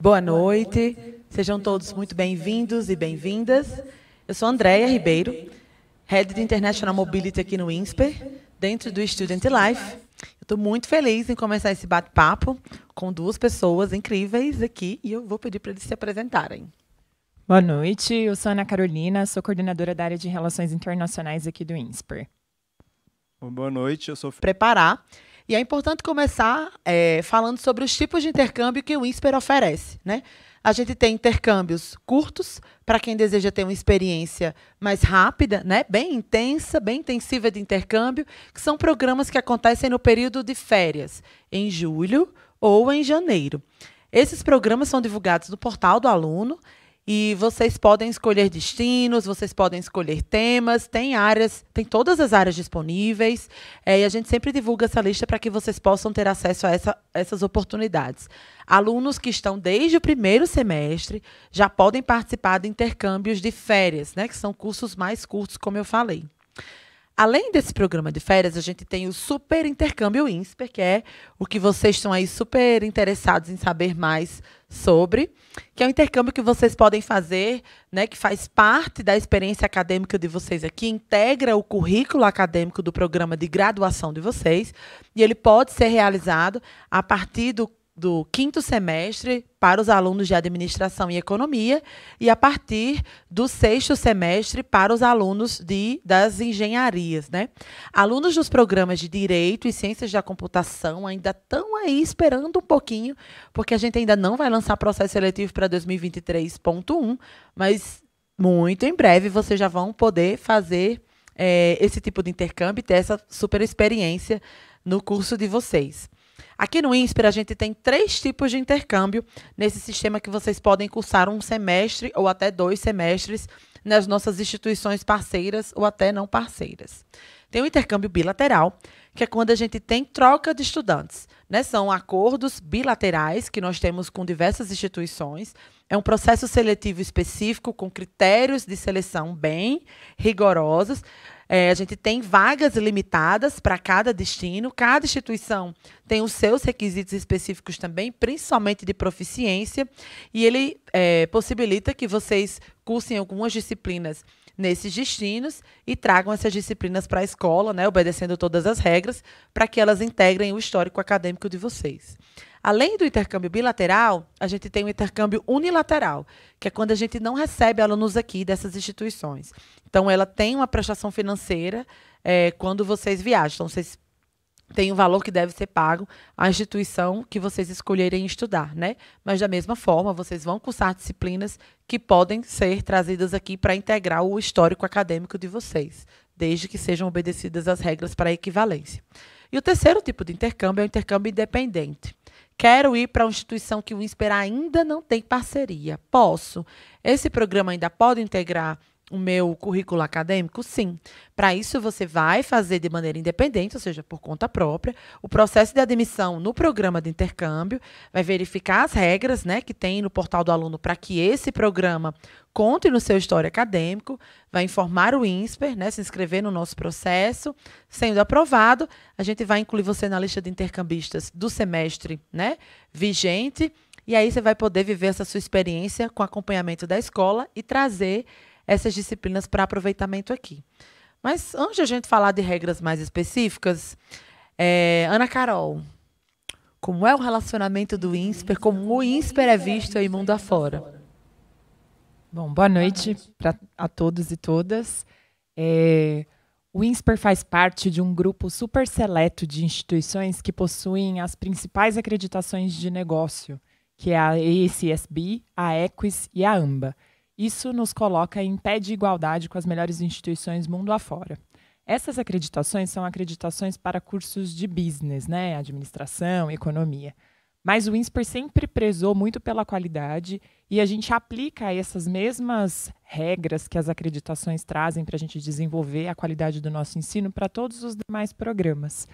Boa noite, sejam todos muito bem-vindos e bem-vindas. Eu sou Andréia Ribeiro, Head de International Mobility aqui no INSPER, dentro do Student Life, muito feliz em começar esse bate-papo com duas pessoas incríveis aqui e eu vou pedir para eles se apresentarem. Boa noite, eu sou Ana Carolina, sou coordenadora da área de Relações Internacionais aqui do INSPER. Boa noite, eu sou. Preparar. E é importante começar é, falando sobre os tipos de intercâmbio que o INSPER oferece, né? A gente tem intercâmbios curtos para quem deseja ter uma experiência mais rápida, né? bem intensa, bem intensiva de intercâmbio, que são programas que acontecem no período de férias, em julho ou em janeiro. Esses programas são divulgados no portal do aluno e vocês podem escolher destinos, vocês podem escolher temas, tem áreas, tem todas as áreas disponíveis. É, e a gente sempre divulga essa lista para que vocês possam ter acesso a essa, essas oportunidades. Alunos que estão desde o primeiro semestre já podem participar de intercâmbios de férias, né? Que são cursos mais curtos, como eu falei. Além desse programa de férias, a gente tem o Super Intercâmbio INSPER, que é o que vocês estão aí super interessados em saber mais sobre, que é um intercâmbio que vocês podem fazer, né, que faz parte da experiência acadêmica de vocês aqui, integra o currículo acadêmico do programa de graduação de vocês, e ele pode ser realizado a partir do do quinto semestre para os alunos de administração e economia e a partir do sexto semestre para os alunos de, das engenharias, né? Alunos dos programas de direito e ciências da computação ainda estão aí esperando um pouquinho, porque a gente ainda não vai lançar processo seletivo para 2023.1, mas muito em breve vocês já vão poder fazer é, esse tipo de intercâmbio e ter essa super experiência no curso de vocês. Aqui no INSPER, a gente tem três tipos de intercâmbio nesse sistema que vocês podem cursar um semestre ou até dois semestres nas nossas instituições parceiras ou até não parceiras. Tem o intercâmbio bilateral, que é quando a gente tem troca de estudantes. Né? São acordos bilaterais que nós temos com diversas instituições. É um processo seletivo específico, com critérios de seleção bem rigorosos. É, a gente tem vagas limitadas para cada destino, cada instituição tem os seus requisitos específicos também, principalmente de proficiência, e ele é, possibilita que vocês cursem algumas disciplinas nesses destinos e tragam essas disciplinas para a escola, né, obedecendo todas as regras, para que elas integrem o histórico acadêmico de vocês. Além do intercâmbio bilateral, a gente tem o intercâmbio unilateral, que é quando a gente não recebe alunos aqui dessas instituições. Então, ela tem uma prestação financeira é, quando vocês viajam. Então, vocês tem um valor que deve ser pago à instituição que vocês escolherem estudar, né? Mas da mesma forma, vocês vão cursar disciplinas que podem ser trazidas aqui para integrar o histórico acadêmico de vocês, desde que sejam obedecidas as regras para a equivalência. E o terceiro tipo de intercâmbio é o intercâmbio independente. Quero ir para uma instituição que o INSPER ainda não tem parceria. Posso. Esse programa ainda pode integrar o meu currículo acadêmico? Sim. Para isso, você vai fazer de maneira independente, ou seja, por conta própria, o processo de admissão no programa de intercâmbio, vai verificar as regras né, que tem no portal do aluno para que esse programa conte no seu histórico acadêmico, vai informar o INSPER, né, se inscrever no nosso processo. Sendo aprovado, a gente vai incluir você na lista de intercambistas do semestre né, vigente. E aí você vai poder viver essa sua experiência com acompanhamento da escola e trazer essas disciplinas para aproveitamento aqui. Mas antes de a gente falar de regras mais específicas, é, Ana Carol, como é o relacionamento do INSPER, como o INSPER é visto aí mundo afora? Bom, boa noite para a todos e todas. É, o INSPER faz parte de um grupo super seleto de instituições que possuem as principais acreditações de negócio, que é a ECSB, a EQUIS e a AMBA. Isso nos coloca em pé de igualdade com as melhores instituições mundo afora. Essas acreditações são acreditações para cursos de business, né? Administração, economia. Mas o INSPER sempre prezou muito pela qualidade e a gente aplica essas mesmas regras que as acreditações trazem para a gente desenvolver a qualidade do nosso ensino para todos os demais programas.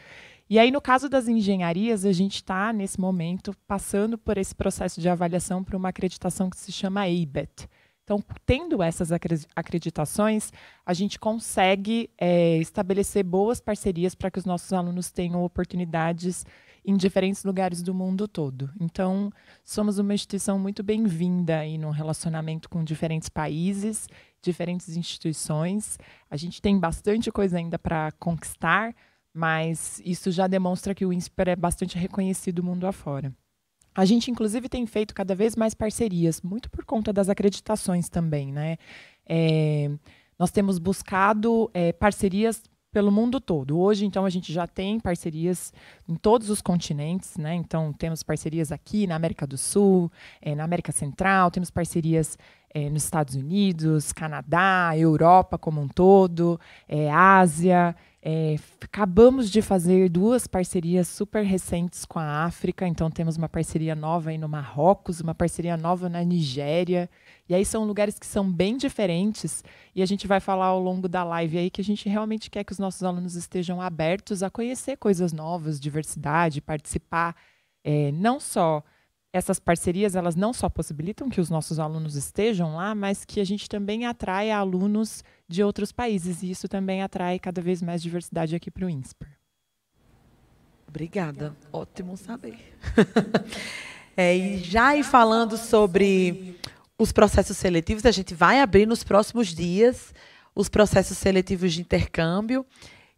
E aí, no caso das engenharias, a gente está, nesse momento, passando por esse processo de avaliação para uma acreditação que se chama ABET, então, tendo essas acreditações, a gente consegue é, estabelecer boas parcerias para que os nossos alunos tenham oportunidades em diferentes lugares do mundo todo. Então, somos uma instituição muito bem-vinda aí no relacionamento com diferentes países, diferentes instituições. A gente tem bastante coisa ainda para conquistar, mas isso já demonstra que o INSPER é bastante reconhecido mundo afora. A gente, inclusive, tem feito cada vez mais parcerias, muito por conta das acreditações também, né? É, nós temos buscado é, parcerias pelo mundo todo. Hoje, então, a gente já tem parcerias em todos os continentes, né? Então, temos parcerias aqui na América do Sul, é, na América Central, temos parcerias é, nos Estados Unidos, Canadá, Europa como um todo, é, Ásia. É, acabamos de fazer duas parcerias super recentes com a África, então temos uma parceria nova aí no Marrocos, uma parceria nova na Nigéria. E aí são lugares que são bem diferentes e a gente vai falar ao longo da live aí que a gente realmente quer que os nossos alunos estejam abertos a conhecer coisas novas, diversidade, participar é, não só essas parcerias elas não só possibilitam que os nossos alunos estejam lá, mas que a gente também atrai alunos de outros países e isso também atrai cada vez mais diversidade aqui para o INSPER. Obrigada, ótimo saber. é, e já e falando sobre os processos seletivos, a gente vai abrir nos próximos dias os processos seletivos de intercâmbio.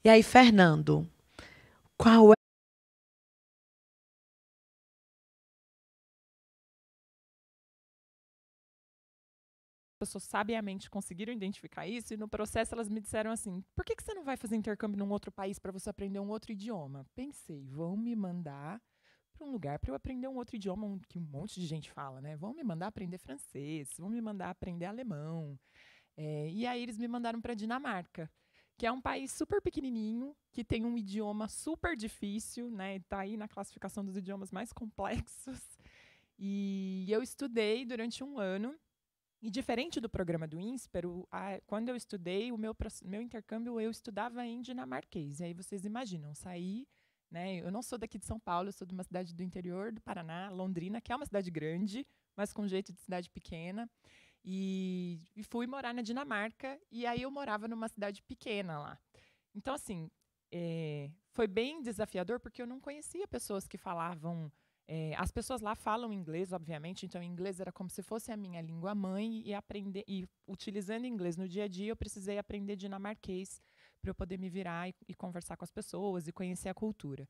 E aí, Fernando, qual é pessoas sabiamente conseguiram identificar isso e no processo elas me disseram assim: por que, que você não vai fazer intercâmbio num outro país para você aprender um outro idioma? Pensei, vão me mandar para um lugar para eu aprender um outro idioma que um monte de gente fala, né? Vão me mandar aprender francês, vão me mandar aprender alemão. É, e aí eles me mandaram para Dinamarca, que é um país super pequenininho, que tem um idioma super difícil, né? Está aí na classificação dos idiomas mais complexos. E eu estudei durante um ano e diferente do programa do INSPER, o, a, quando eu estudei, o meu, meu intercâmbio eu estudava em dinamarquês. E aí vocês imaginam, sair né? Eu não sou daqui de São Paulo, eu sou de uma cidade do interior do Paraná, Londrina, que é uma cidade grande, mas com jeito de cidade pequena. E, e, fui morar na Dinamarca, e aí eu morava numa cidade pequena lá. Então, assim, é, foi bem desafiador, porque eu não conhecia pessoas que falavam é, as pessoas lá falam inglês, obviamente, então inglês era como se fosse a minha língua mãe e aprender e utilizando inglês no dia a dia, eu precisei aprender dinamarquês para eu poder me virar e, e conversar com as pessoas e conhecer a cultura.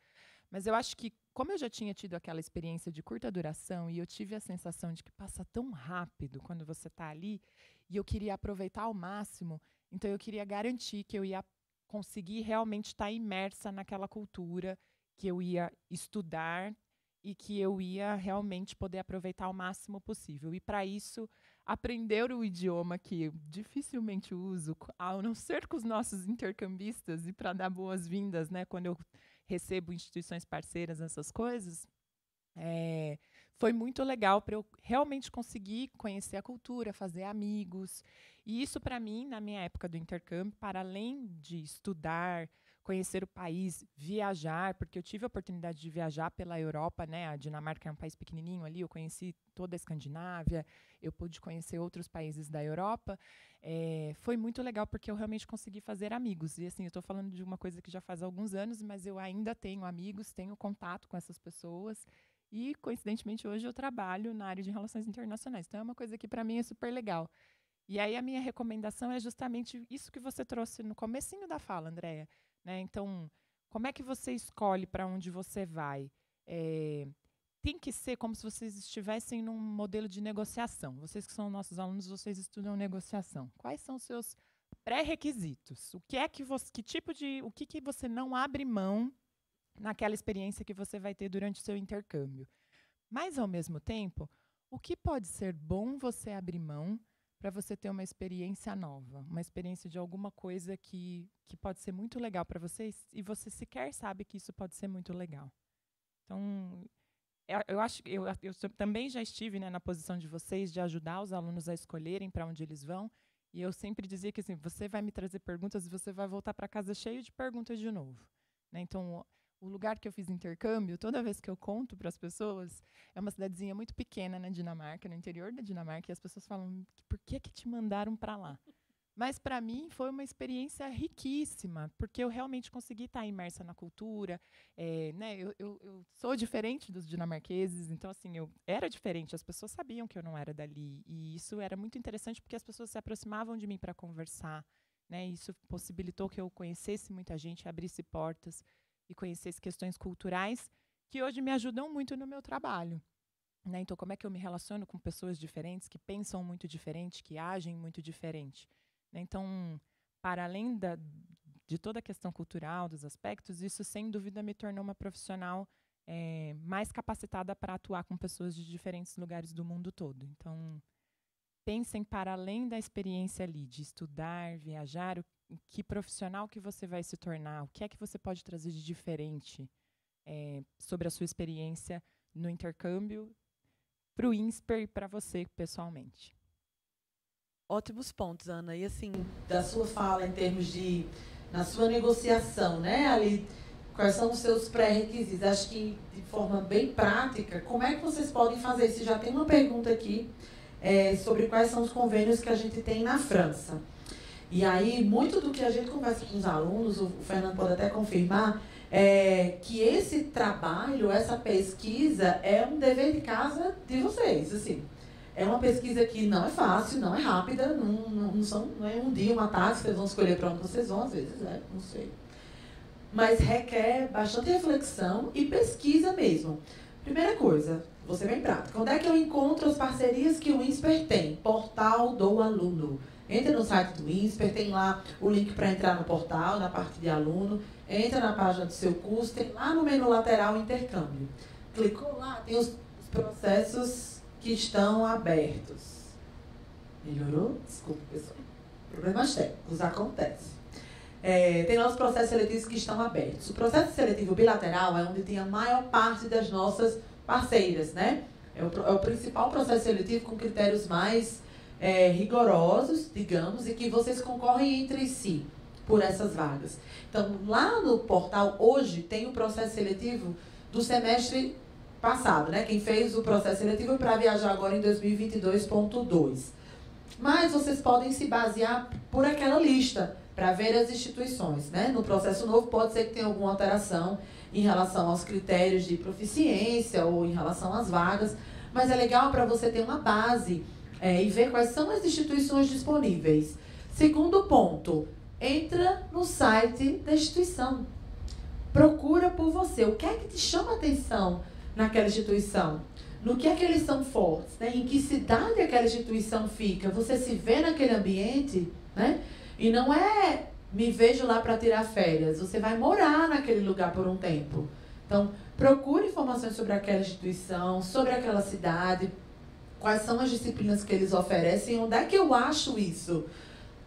Mas eu acho que como eu já tinha tido aquela experiência de curta duração e eu tive a sensação de que passa tão rápido quando você está ali e eu queria aproveitar ao máximo, então eu queria garantir que eu ia conseguir realmente estar tá imersa naquela cultura, que eu ia estudar, e que eu ia realmente poder aproveitar o máximo possível. E para isso, aprender o idioma que eu dificilmente uso, a não ser com os nossos intercambistas e para dar boas-vindas, né, quando eu recebo instituições parceiras, essas coisas, é, foi muito legal para eu realmente conseguir conhecer a cultura, fazer amigos. E isso, para mim, na minha época do intercâmbio, para além de estudar, conhecer o país, viajar, porque eu tive a oportunidade de viajar pela Europa, né? A Dinamarca é um país pequenininho ali, eu conheci toda a Escandinávia, eu pude conhecer outros países da Europa. É, foi muito legal porque eu realmente consegui fazer amigos. E assim, eu estou falando de uma coisa que já faz alguns anos, mas eu ainda tenho amigos, tenho contato com essas pessoas. E coincidentemente hoje eu trabalho na área de relações internacionais. Então é uma coisa que para mim é super legal. E aí a minha recomendação é justamente isso que você trouxe no comecinho da fala, Andreia. Né? Então, como é que você escolhe para onde você vai? É, tem que ser como se vocês estivessem num modelo de negociação. Vocês que são nossos alunos, vocês estudam negociação. Quais são os seus pré-requisitos? O que é que você, que tipo de, o que que você não abre mão naquela experiência que você vai ter durante o seu intercâmbio? Mas ao mesmo tempo, o que pode ser bom você abrir mão para você ter uma experiência nova, uma experiência de alguma coisa que, que pode ser muito legal para você e você sequer sabe que isso pode ser muito legal. Então, eu acho eu, eu também já estive né, na posição de vocês de ajudar os alunos a escolherem para onde eles vão e eu sempre dizia que assim, você vai me trazer perguntas e você vai voltar para casa cheio de perguntas de novo. Né? Então, o lugar que eu fiz intercâmbio, toda vez que eu conto para as pessoas, é uma cidadezinha muito pequena na Dinamarca, no interior da Dinamarca, e as pessoas falam: por que que te mandaram para lá? Mas para mim foi uma experiência riquíssima, porque eu realmente consegui estar tá imersa na cultura. É, né, eu, eu, eu, sou diferente dos dinamarqueses, então assim eu era diferente. As pessoas sabiam que eu não era dali e isso era muito interessante porque as pessoas se aproximavam de mim para conversar. Né, isso possibilitou que eu conhecesse muita gente, abrisse portas e conhecer as questões culturais que hoje me ajudam muito no meu trabalho. Né? Então, como é que eu me relaciono com pessoas diferentes, que pensam muito diferente, que agem muito diferente? Né? Então, para além da, de toda a questão cultural, dos aspectos, isso sem dúvida me tornou uma profissional é, mais capacitada para atuar com pessoas de diferentes lugares do mundo todo. Então, pensem para além da experiência ali, de estudar, viajar, o que profissional que você vai se tornar, o que é que você pode trazer de diferente é, sobre a sua experiência no intercâmbio para o INSPER e para você pessoalmente. Ótimos pontos, Ana. E assim, da sua fala em termos de na sua negociação, né, ali quais são os seus pré-requisitos? Acho que de forma bem prática, como é que vocês podem fazer Se Já tem uma pergunta aqui é, sobre quais são os convênios que a gente tem na França. E aí, muito do que a gente conversa com os alunos, o Fernando pode até confirmar, é que esse trabalho, essa pesquisa é um dever de casa de vocês, assim. É uma pesquisa que não é fácil, não é rápida, não, não, não são, não é um dia, uma tarde, vocês vão escolher para onde vocês vão, às vezes, é, não sei. Mas requer bastante reflexão e pesquisa mesmo. Primeira coisa, você vem prática. Onde é que eu encontro as parcerias que o INSPER tem? Portal do Aluno. Entre no site do INSPER, tem lá o link para entrar no portal, na parte de aluno. Entra na página do seu curso, tem lá no menu lateral intercâmbio. Clicou lá, tem os processos que estão abertos. Melhorou? Desculpa, pessoal. Problemas técnicos, acontece. É, tem nossos processos seletivos que estão abertos. O processo seletivo bilateral é onde tem a maior parte das nossas parceiras, né? É o, é o principal processo seletivo com critérios mais é, rigorosos, digamos, e que vocês concorrem entre si por essas vagas. Então, lá no portal, hoje, tem o processo seletivo do semestre passado, né? Quem fez o processo seletivo para viajar agora em 2022.2. Mas vocês podem se basear por aquela lista para ver as instituições, né? No processo novo pode ser que tenha alguma alteração em relação aos critérios de proficiência ou em relação às vagas, mas é legal para você ter uma base é, e ver quais são as instituições disponíveis. Segundo ponto, entra no site da instituição. Procura por você. O que é que te chama a atenção naquela instituição? No que é que eles são fortes? Né? Em que cidade aquela instituição fica? Você se vê naquele ambiente? Né? E não é me vejo lá para tirar férias. Você vai morar naquele lugar por um tempo. Então, procure informações sobre aquela instituição, sobre aquela cidade, quais são as disciplinas que eles oferecem, onde é que eu acho isso?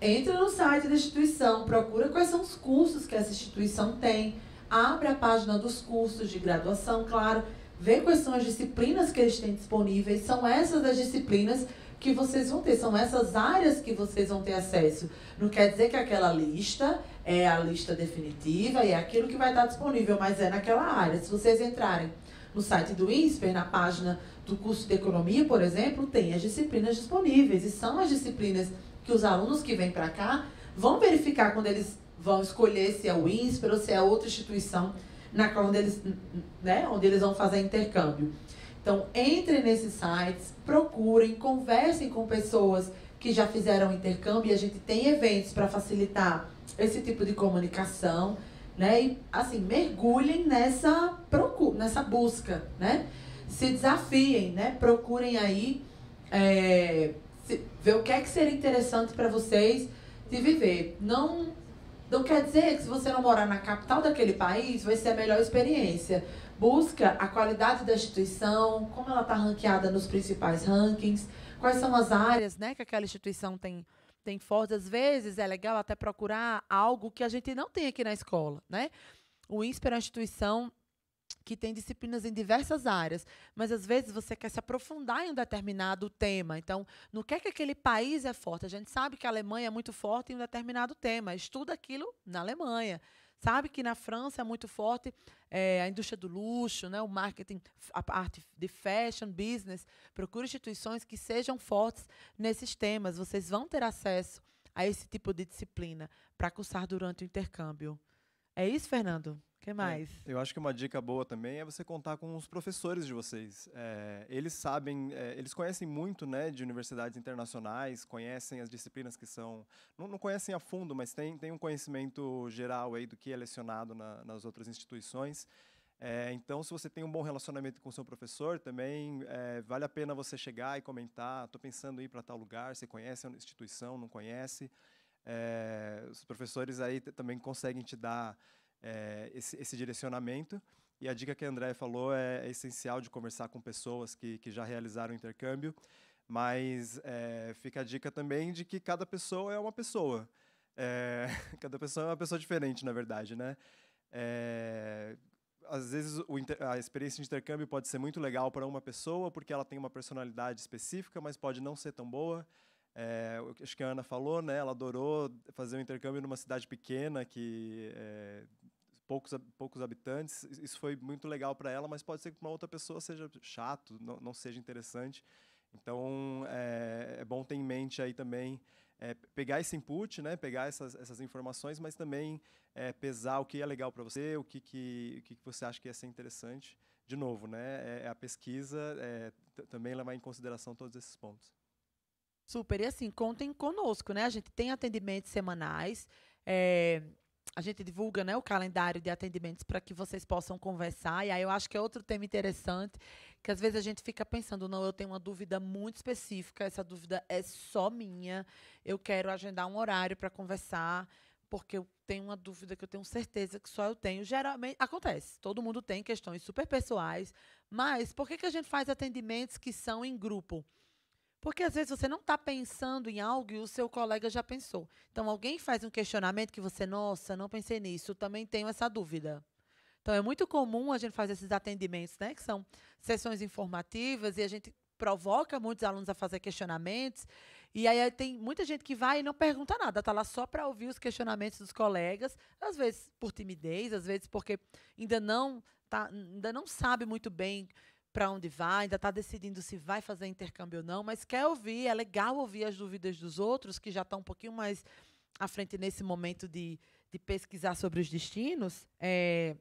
Entra no site da instituição, procura quais são os cursos que essa instituição tem, abre a página dos cursos de graduação, claro, vê quais são as disciplinas que eles têm disponíveis, são essas as disciplinas que vocês vão ter, são essas áreas que vocês vão ter acesso. Não quer dizer que aquela lista é a lista definitiva e é aquilo que vai estar disponível, mas é naquela área. Se vocês entrarem no site do INSPER, na página do curso de economia, por exemplo, tem as disciplinas disponíveis. E são as disciplinas que os alunos que vêm para cá vão verificar quando eles vão escolher se é o INSPER ou se é outra instituição na qual onde eles, né, onde eles vão fazer intercâmbio. Então, entrem nesses sites, procurem, conversem com pessoas que já fizeram intercâmbio e a gente tem eventos para facilitar esse tipo de comunicação, né? E, assim, mergulhem nessa, procura, nessa busca, né? se desafiem, né? Procurem aí é, se, ver o que é que seria interessante para vocês de viver. Não, não quer dizer que se você não morar na capital daquele país, vai ser a melhor experiência. Busca a qualidade da instituição, como ela está ranqueada nos principais rankings, quais são as áreas né, que aquela instituição tem tem forte. Às vezes é legal até procurar algo que a gente não tem aqui na escola, né? O INSPER é uma instituição que tem disciplinas em diversas áreas, mas às vezes você quer se aprofundar em um determinado tema. Então, no que é que aquele país é forte? A gente sabe que a Alemanha é muito forte em um determinado tema, estuda aquilo na Alemanha. Sabe que na França é muito forte é, a indústria do luxo, né, o marketing, a parte de fashion, business. Procure instituições que sejam fortes nesses temas. Vocês vão ter acesso a esse tipo de disciplina para cursar durante o intercâmbio. É isso, Fernando? que é, mais? É, eu acho que uma dica boa também é você contar com os professores de vocês. É, eles sabem, é, eles conhecem muito né, de universidades internacionais, conhecem as disciplinas que são. Não, não conhecem a fundo, mas tem, tem um conhecimento geral aí do que é lecionado na, nas outras instituições. É, então, se você tem um bom relacionamento com o seu professor, também é, vale a pena você chegar e comentar. Estou pensando em ir para tal lugar. Você conhece a instituição? Não conhece? É, os professores aí também conseguem te dar é, esse, esse, direcionamento. E a dica que a André falou é, é, essencial de conversar com pessoas que, que já realizaram intercâmbio, mas é, fica a dica também de que cada pessoa é uma pessoa. É, cada pessoa é uma pessoa diferente, na verdade, né? É, às vezes inter, a experiência de intercâmbio pode ser muito legal para uma pessoa porque ela tem uma personalidade específica, mas pode não ser tão boa. É, acho que a Ana falou, né? Ela adorou fazer um intercâmbio numa cidade pequena que é, poucos, poucos habitantes. Isso foi muito legal para ela, mas pode ser que para outra pessoa seja chato, não, não seja interessante. Então, é, é, bom ter em mente aí também é, pegar esse input, né, pegar essas, essas informações, mas também é, pesar o que é legal para você, o que, que, o que, que você acha que ia ser interessante. De novo, né, é, é a pesquisa é, também levar em consideração todos esses pontos. Super, e assim, contem conosco, né? A gente tem atendimentos semanais a gente divulga né, o calendário de atendimentos para que vocês possam conversar. E aí eu acho que é outro tema interessante, que às vezes a gente fica pensando, não, eu tenho uma dúvida muito específica, essa dúvida é só minha, eu quero agendar um horário para conversar, porque eu tenho uma dúvida que eu tenho certeza que só eu tenho. Geralmente acontece, todo mundo tem questões super pessoais, mas por que, que a gente faz atendimentos que são em grupo? Porque às vezes você não está pensando em algo e o seu colega já pensou. Então alguém faz um questionamento que você, nossa, não pensei nisso, também tenho essa dúvida. Então é muito comum a gente fazer esses atendimentos, né, que são sessões informativas e a gente provoca muitos alunos a fazer questionamentos. E aí tem muita gente que vai e não pergunta nada, está lá só para ouvir os questionamentos dos colegas, às vezes por timidez, às vezes porque ainda não tá, ainda não sabe muito bem para onde vai, ainda está decidindo se vai fazer intercâmbio ou não, mas quer ouvir, é legal ouvir as dúvidas dos outros, que já estão tá um pouquinho mais à frente nesse momento de, de pesquisar sobre os destinos, é,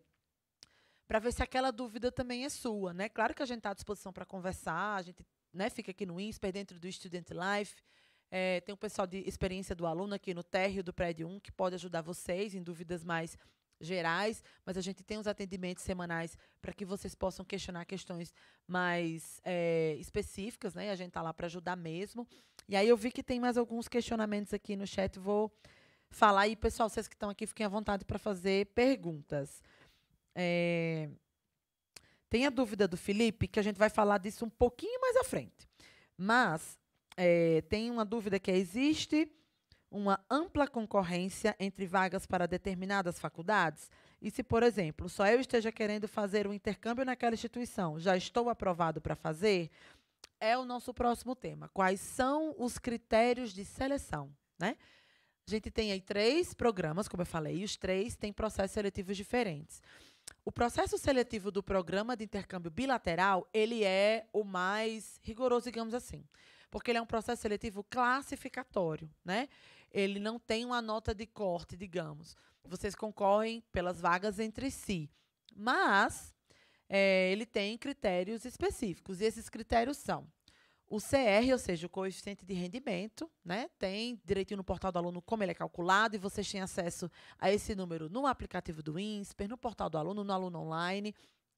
para ver se aquela dúvida também é sua. Né? Claro que a gente está à disposição para conversar, a gente né, fica aqui no INSPER, dentro do Student Life, é, tem o pessoal de experiência do aluno aqui no térreo do prédio 1 que pode ajudar vocês em dúvidas mais gerais, mas a gente tem os atendimentos semanais para que vocês possam questionar questões mais é, específicas, né? A gente tá lá para ajudar mesmo. E aí eu vi que tem mais alguns questionamentos aqui no chat, vou falar. E, pessoal, vocês que estão aqui, fiquem à vontade para fazer perguntas. É... Tem a dúvida do Felipe, que a gente vai falar disso um pouquinho mais à frente. Mas é, tem uma dúvida que é, existe uma ampla concorrência entre vagas para determinadas faculdades? E se, por exemplo, só eu esteja querendo fazer um intercâmbio naquela instituição, já estou aprovado para fazer? É o nosso próximo tema. Quais são os critérios de seleção? Né? A gente tem aí três programas, como eu falei, e os três têm processos seletivos diferentes. O processo seletivo do programa de intercâmbio bilateral, ele é o mais rigoroso, digamos assim, porque ele é um processo seletivo classificatório, né? ele não tem uma nota de corte, digamos. Vocês concorrem pelas vagas entre si, mas é, ele tem critérios específicos e esses critérios são o CR, ou seja, o coeficiente de rendimento, né? Tem direitinho no portal do aluno como ele é calculado e vocês têm acesso a esse número no aplicativo do INSPER, no portal do aluno, no aluno online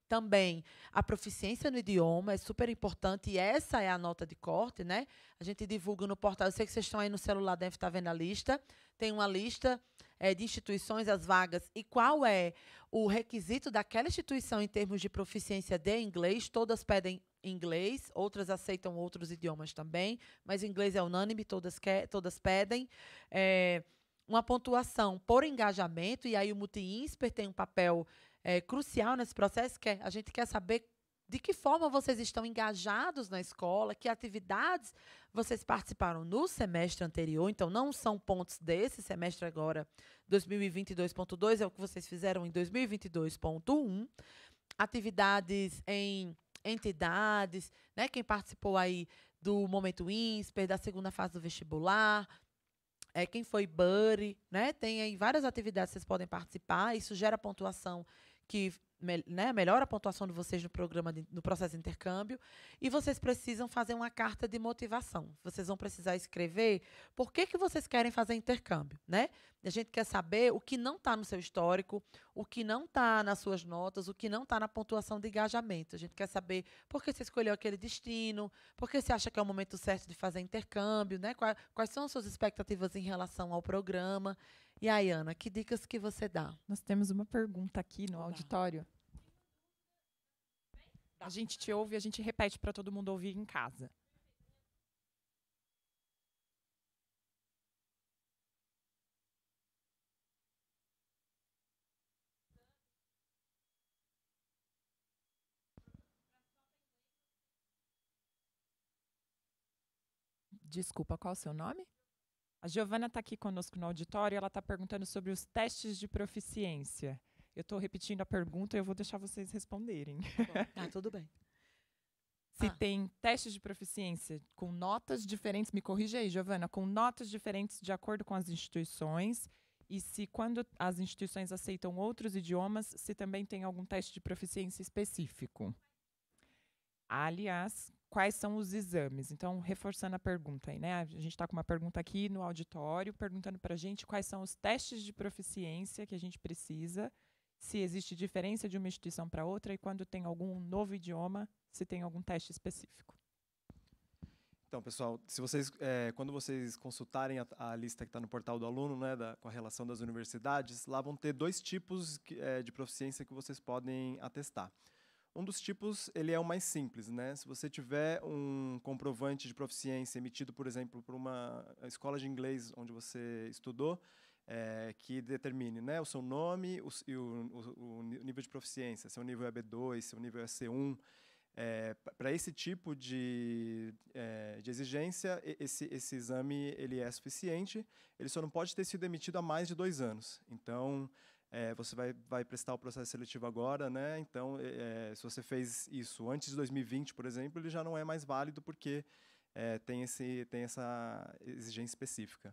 também a proficiência no idioma é super importante e essa é a nota de corte, né? A gente divulga no portal. Eu sei que vocês estão aí no celular, deve estar vendo a lista. Tem uma lista é, de instituições, as vagas e qual é o requisito daquela instituição em termos de proficiência de inglês. Todas pedem inglês, outras aceitam outros idiomas também, mas inglês é unânime, todas, quer, todas pedem. É, uma pontuação por engajamento, e aí o multi tem um papel é, crucial nesse processo, que é, a gente quer saber de que forma vocês estão engajados na escola, que atividades vocês participaram no semestre anterior, então não são pontos desse semestre agora, 2022.2, é o que vocês fizeram em 2022.1, atividades em entidades, né, quem participou aí do Momento INSPER, da segunda fase do vestibular, é, quem foi buddy, né, tem aí várias atividades que vocês podem participar, isso gera pontuação que né, melhora a pontuação de vocês no programa, de, no processo de intercâmbio, e vocês precisam fazer uma carta de motivação. Vocês vão precisar escrever por que, que vocês querem fazer intercâmbio, né? A gente quer saber o que não está no seu histórico, o que não está nas suas notas, o que não está na pontuação de engajamento. A gente quer saber por que você escolheu aquele destino, por que você acha que é o momento certo de fazer intercâmbio, né? Quais, quais são as suas expectativas em relação ao programa. E aí, Ana, que dicas que você dá? Nós temos uma pergunta aqui no auditório. A gente te ouve e a gente repete para todo mundo ouvir em casa. Desculpa, qual é o seu nome? A Giovana está aqui conosco no auditório e ela está perguntando sobre os testes de proficiência. Eu estou repetindo a pergunta e eu vou deixar vocês responderem. Tá ah, tudo bem. Se ah. tem testes de proficiência com notas diferentes, me corrija aí, Giovana, com notas diferentes de acordo com as instituições e se quando as instituições aceitam outros idiomas, se também tem algum teste de proficiência específico. Aliás, quais são os exames. Então, reforçando a pergunta aí, né? A gente está com uma pergunta aqui no auditório perguntando para a gente quais são os testes de proficiência que a gente precisa, se existe diferença de uma instituição para outra e quando tem algum novo idioma, se tem algum teste específico. Então, pessoal, se vocês, é, quando vocês consultarem a, a lista que está no portal do aluno, né, da, com a relação das universidades, lá vão ter dois tipos que, é, de proficiência que vocês podem atestar. Um dos tipos, ele é o mais simples, né? Se você tiver um comprovante de proficiência emitido, por exemplo, por uma escola de inglês onde você estudou, é, que determine né, o seu nome o, e o, o, o, nível de proficiência, seu é nível é B2, seu nível é C1. É, Para esse tipo de, é, de exigência, esse, esse, exame ele é suficiente, ele só não pode ter sido emitido há mais de dois anos. Então, é, você vai, vai prestar o processo seletivo agora, né? Então, é, é se você fez isso antes de 2020, por exemplo, ele já não é mais válido porque é, tem, esse, tem essa exigência específica.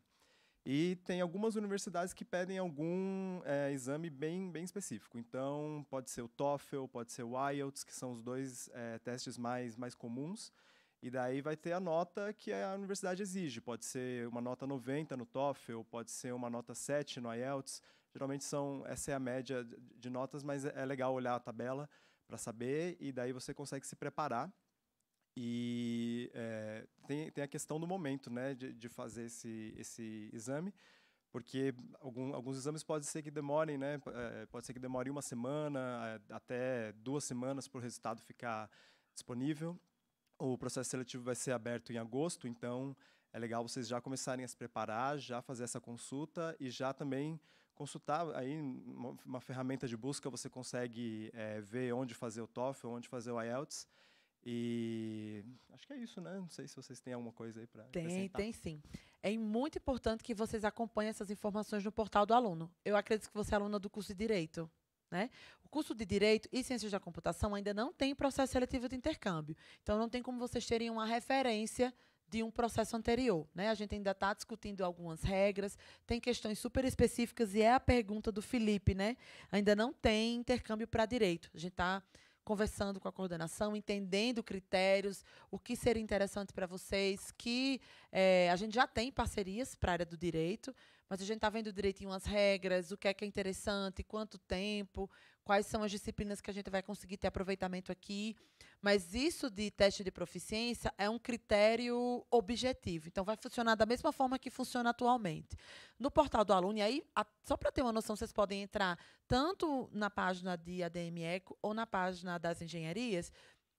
E tem algumas universidades que pedem algum é, exame bem, bem específico. Então, pode ser o TOEFL, pode ser o IELTS, que são os dois é, testes mais, mais comuns. E daí vai ter a nota que a universidade exige. Pode ser uma nota 90 no TOEFL, pode ser uma nota 7 no IELTS, Geralmente são essa é a média de notas, mas é, é legal olhar a tabela para saber e daí você consegue se preparar. E é, tem, tem a questão do momento, né, de, de fazer esse, esse exame porque algum, alguns exames pode ser que demorem, né? É, pode ser que demore uma semana até duas semanas para o resultado ficar disponível. O processo seletivo vai ser aberto em agosto, então é legal vocês já começarem a se preparar, já fazer essa consulta e já também consultar aí uma ferramenta de busca você consegue é, ver onde fazer o TOEFL, onde fazer o IELTS. E acho que é isso, né? Não sei se vocês têm alguma coisa aí para Tem, tem sim. É muito importante que vocês acompanhem essas informações no portal do aluno. Eu acredito que você é aluna do curso de Direito. Né? O curso de Direito e Ciências da Computação ainda não tem processo seletivo de intercâmbio. Então, não tem como vocês terem uma referência de um processo anterior. Né? A gente ainda está discutindo algumas regras, tem questões super específicas, e é a pergunta do Felipe, né? Ainda não tem intercâmbio para direito. A gente está conversando com a coordenação, entendendo critérios, o que seria interessante para vocês, que é, a gente já tem parcerias para a área do direito, mas a gente está vendo direitinho as regras, o que é que é interessante, quanto tempo, quais são as disciplinas que a gente vai conseguir ter aproveitamento aqui. Mas isso de teste de proficiência é um critério objetivo. Então, vai funcionar da mesma forma que funciona atualmente. No portal do aluno, e aí, a, só para ter uma noção, vocês podem entrar tanto na página de ADM Eco ou na página das engenharias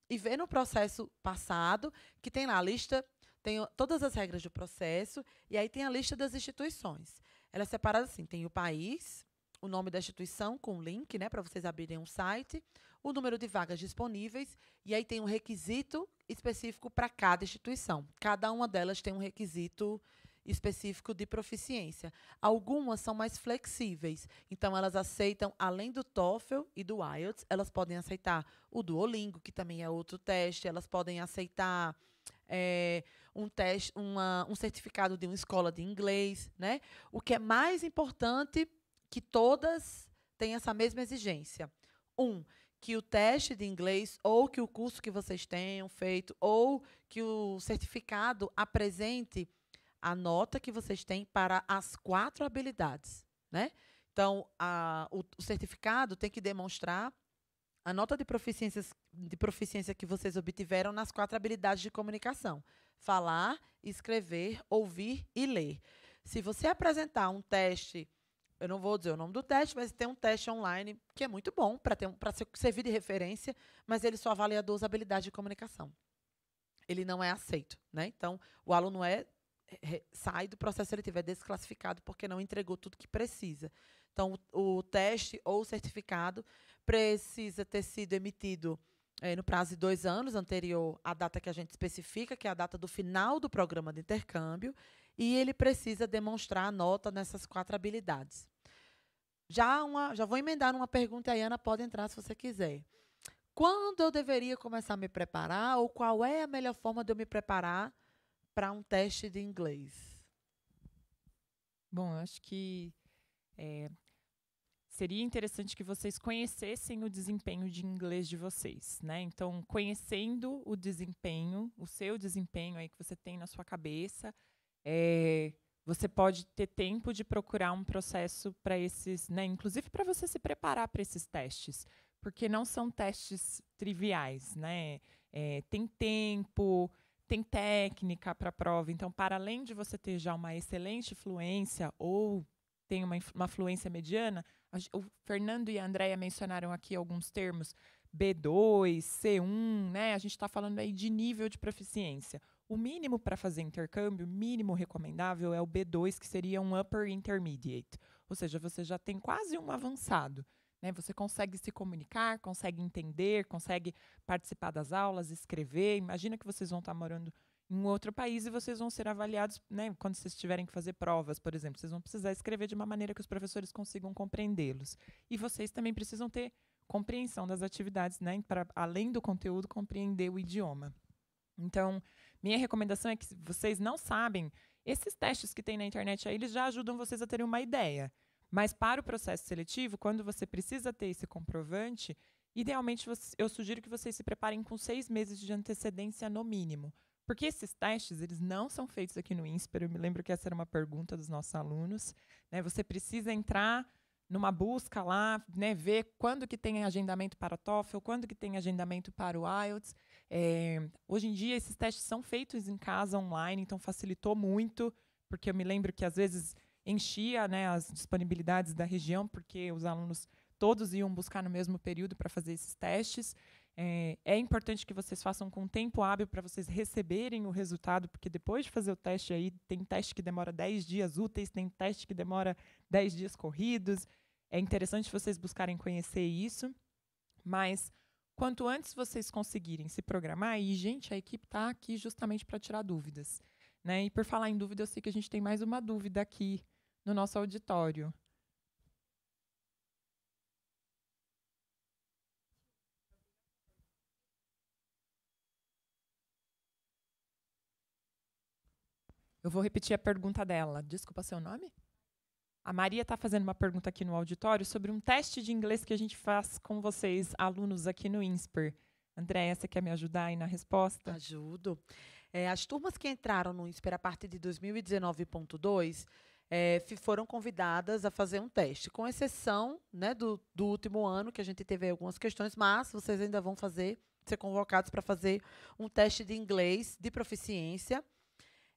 e ver no processo passado, que tem lá a lista, tem todas as regras do processo, e aí tem a lista das instituições. Ela é separada assim, tem o país, o nome da instituição com link, né, para vocês abrirem um site, o número de vagas disponíveis e aí tem um requisito específico para cada instituição. Cada uma delas tem um requisito específico de proficiência. Algumas são mais flexíveis, então elas aceitam além do TOEFL e do IELTS, elas podem aceitar o Duolingo, que também é outro teste, elas podem aceitar é, um teste, uma, um certificado de uma escola de inglês, né? O que é mais importante que todas têm essa mesma exigência. Um, que o teste de inglês ou que o curso que vocês tenham feito ou que o certificado apresente a nota que vocês têm para as quatro habilidades, né? Então, a, o, o, certificado tem que demonstrar a nota de, proficiências, de proficiência que vocês obtiveram nas quatro habilidades de comunicação: falar, escrever, ouvir e ler. Se você apresentar um teste eu não vou dizer o nome do teste, mas tem um teste online que é muito bom para ser servir de referência, mas ele só avalia duas habilidades de comunicação. Ele não é aceito, né? Então, o aluno é sai do processo seletivo, é desclassificado porque não entregou tudo que precisa. Então, o, o teste ou o certificado precisa ter sido emitido é, no prazo de dois anos anterior à data que a gente especifica, que é a data do final do programa de intercâmbio, e ele precisa demonstrar a nota nessas quatro habilidades. Já, uma, já vou emendar uma pergunta e a Ana pode entrar se você quiser. Quando eu deveria começar a me preparar ou qual é a melhor forma de eu me preparar para um teste de inglês? Bom, eu acho que é, seria interessante que vocês conhecessem o desempenho de inglês de vocês, né? Então, conhecendo o desempenho, o seu desempenho aí que você tem na sua cabeça, é, você pode ter tempo de procurar um processo para esses, né, inclusive para você se preparar para esses testes, porque não são testes triviais, né? É, tem tempo, tem técnica para a prova. Então, para além de você ter já uma excelente fluência ou tem uma, uma fluência mediana, a, o Fernando e a Andrea mencionaram aqui alguns termos B2, C1, né? A gente está falando aí de nível de proficiência. O mínimo para fazer intercâmbio, mínimo recomendável, é o B2, que seria um upper intermediate. Ou seja, você já tem quase um avançado. Né? Você consegue se comunicar, consegue entender, consegue participar das aulas, escrever. Imagina que vocês vão estar morando em outro país e vocês vão ser avaliados, né, quando vocês tiverem que fazer provas, por exemplo, vocês vão precisar escrever de uma maneira que os professores consigam compreendê-los. E vocês também precisam ter compreensão das atividades, né, para além do conteúdo compreender o idioma. Então, minha recomendação é que vocês não sabem, esses testes que tem na internet aí, eles já ajudam vocês a terem uma ideia. Mas para o processo seletivo, quando você precisa ter esse comprovante, idealmente eu sugiro que vocês se preparem com seis meses de antecedência no mínimo. Porque esses testes, eles não são feitos aqui no INSPER. Eu me lembro que essa era uma pergunta dos nossos alunos. Né? Você precisa entrar numa busca lá, né, ver quando que tem agendamento para o TOEFL, quando que tem agendamento para o IELTS. É, hoje em dia esses testes são feitos em casa online, então facilitou muito, porque eu me lembro que às vezes enchia, né, as disponibilidades da região, porque os alunos todos iam buscar no mesmo período para fazer esses testes. É, é, importante que vocês façam com tempo hábil para vocês receberem o resultado, porque depois de fazer o teste aí, tem teste que demora 10 dias úteis, tem teste que demora 10 dias corridos. É interessante vocês buscarem conhecer isso, mas quanto antes vocês conseguirem se programar, e gente, a equipe está aqui justamente para tirar dúvidas. Né? E por falar em dúvida, eu sei que a gente tem mais uma dúvida aqui no nosso auditório. Eu vou repetir a pergunta dela. Desculpa seu nome? A Maria está fazendo uma pergunta aqui no auditório sobre um teste de inglês que a gente faz com vocês, alunos aqui no INSPER. Andréia, você quer me ajudar aí na resposta? Ajudo. É, as turmas que entraram no INSPER a partir de 2019.2 é, foram convidadas a fazer um teste, com exceção né, do, do último ano, que a gente teve algumas questões, mas vocês ainda vão fazer, ser convocados para fazer um teste de inglês de proficiência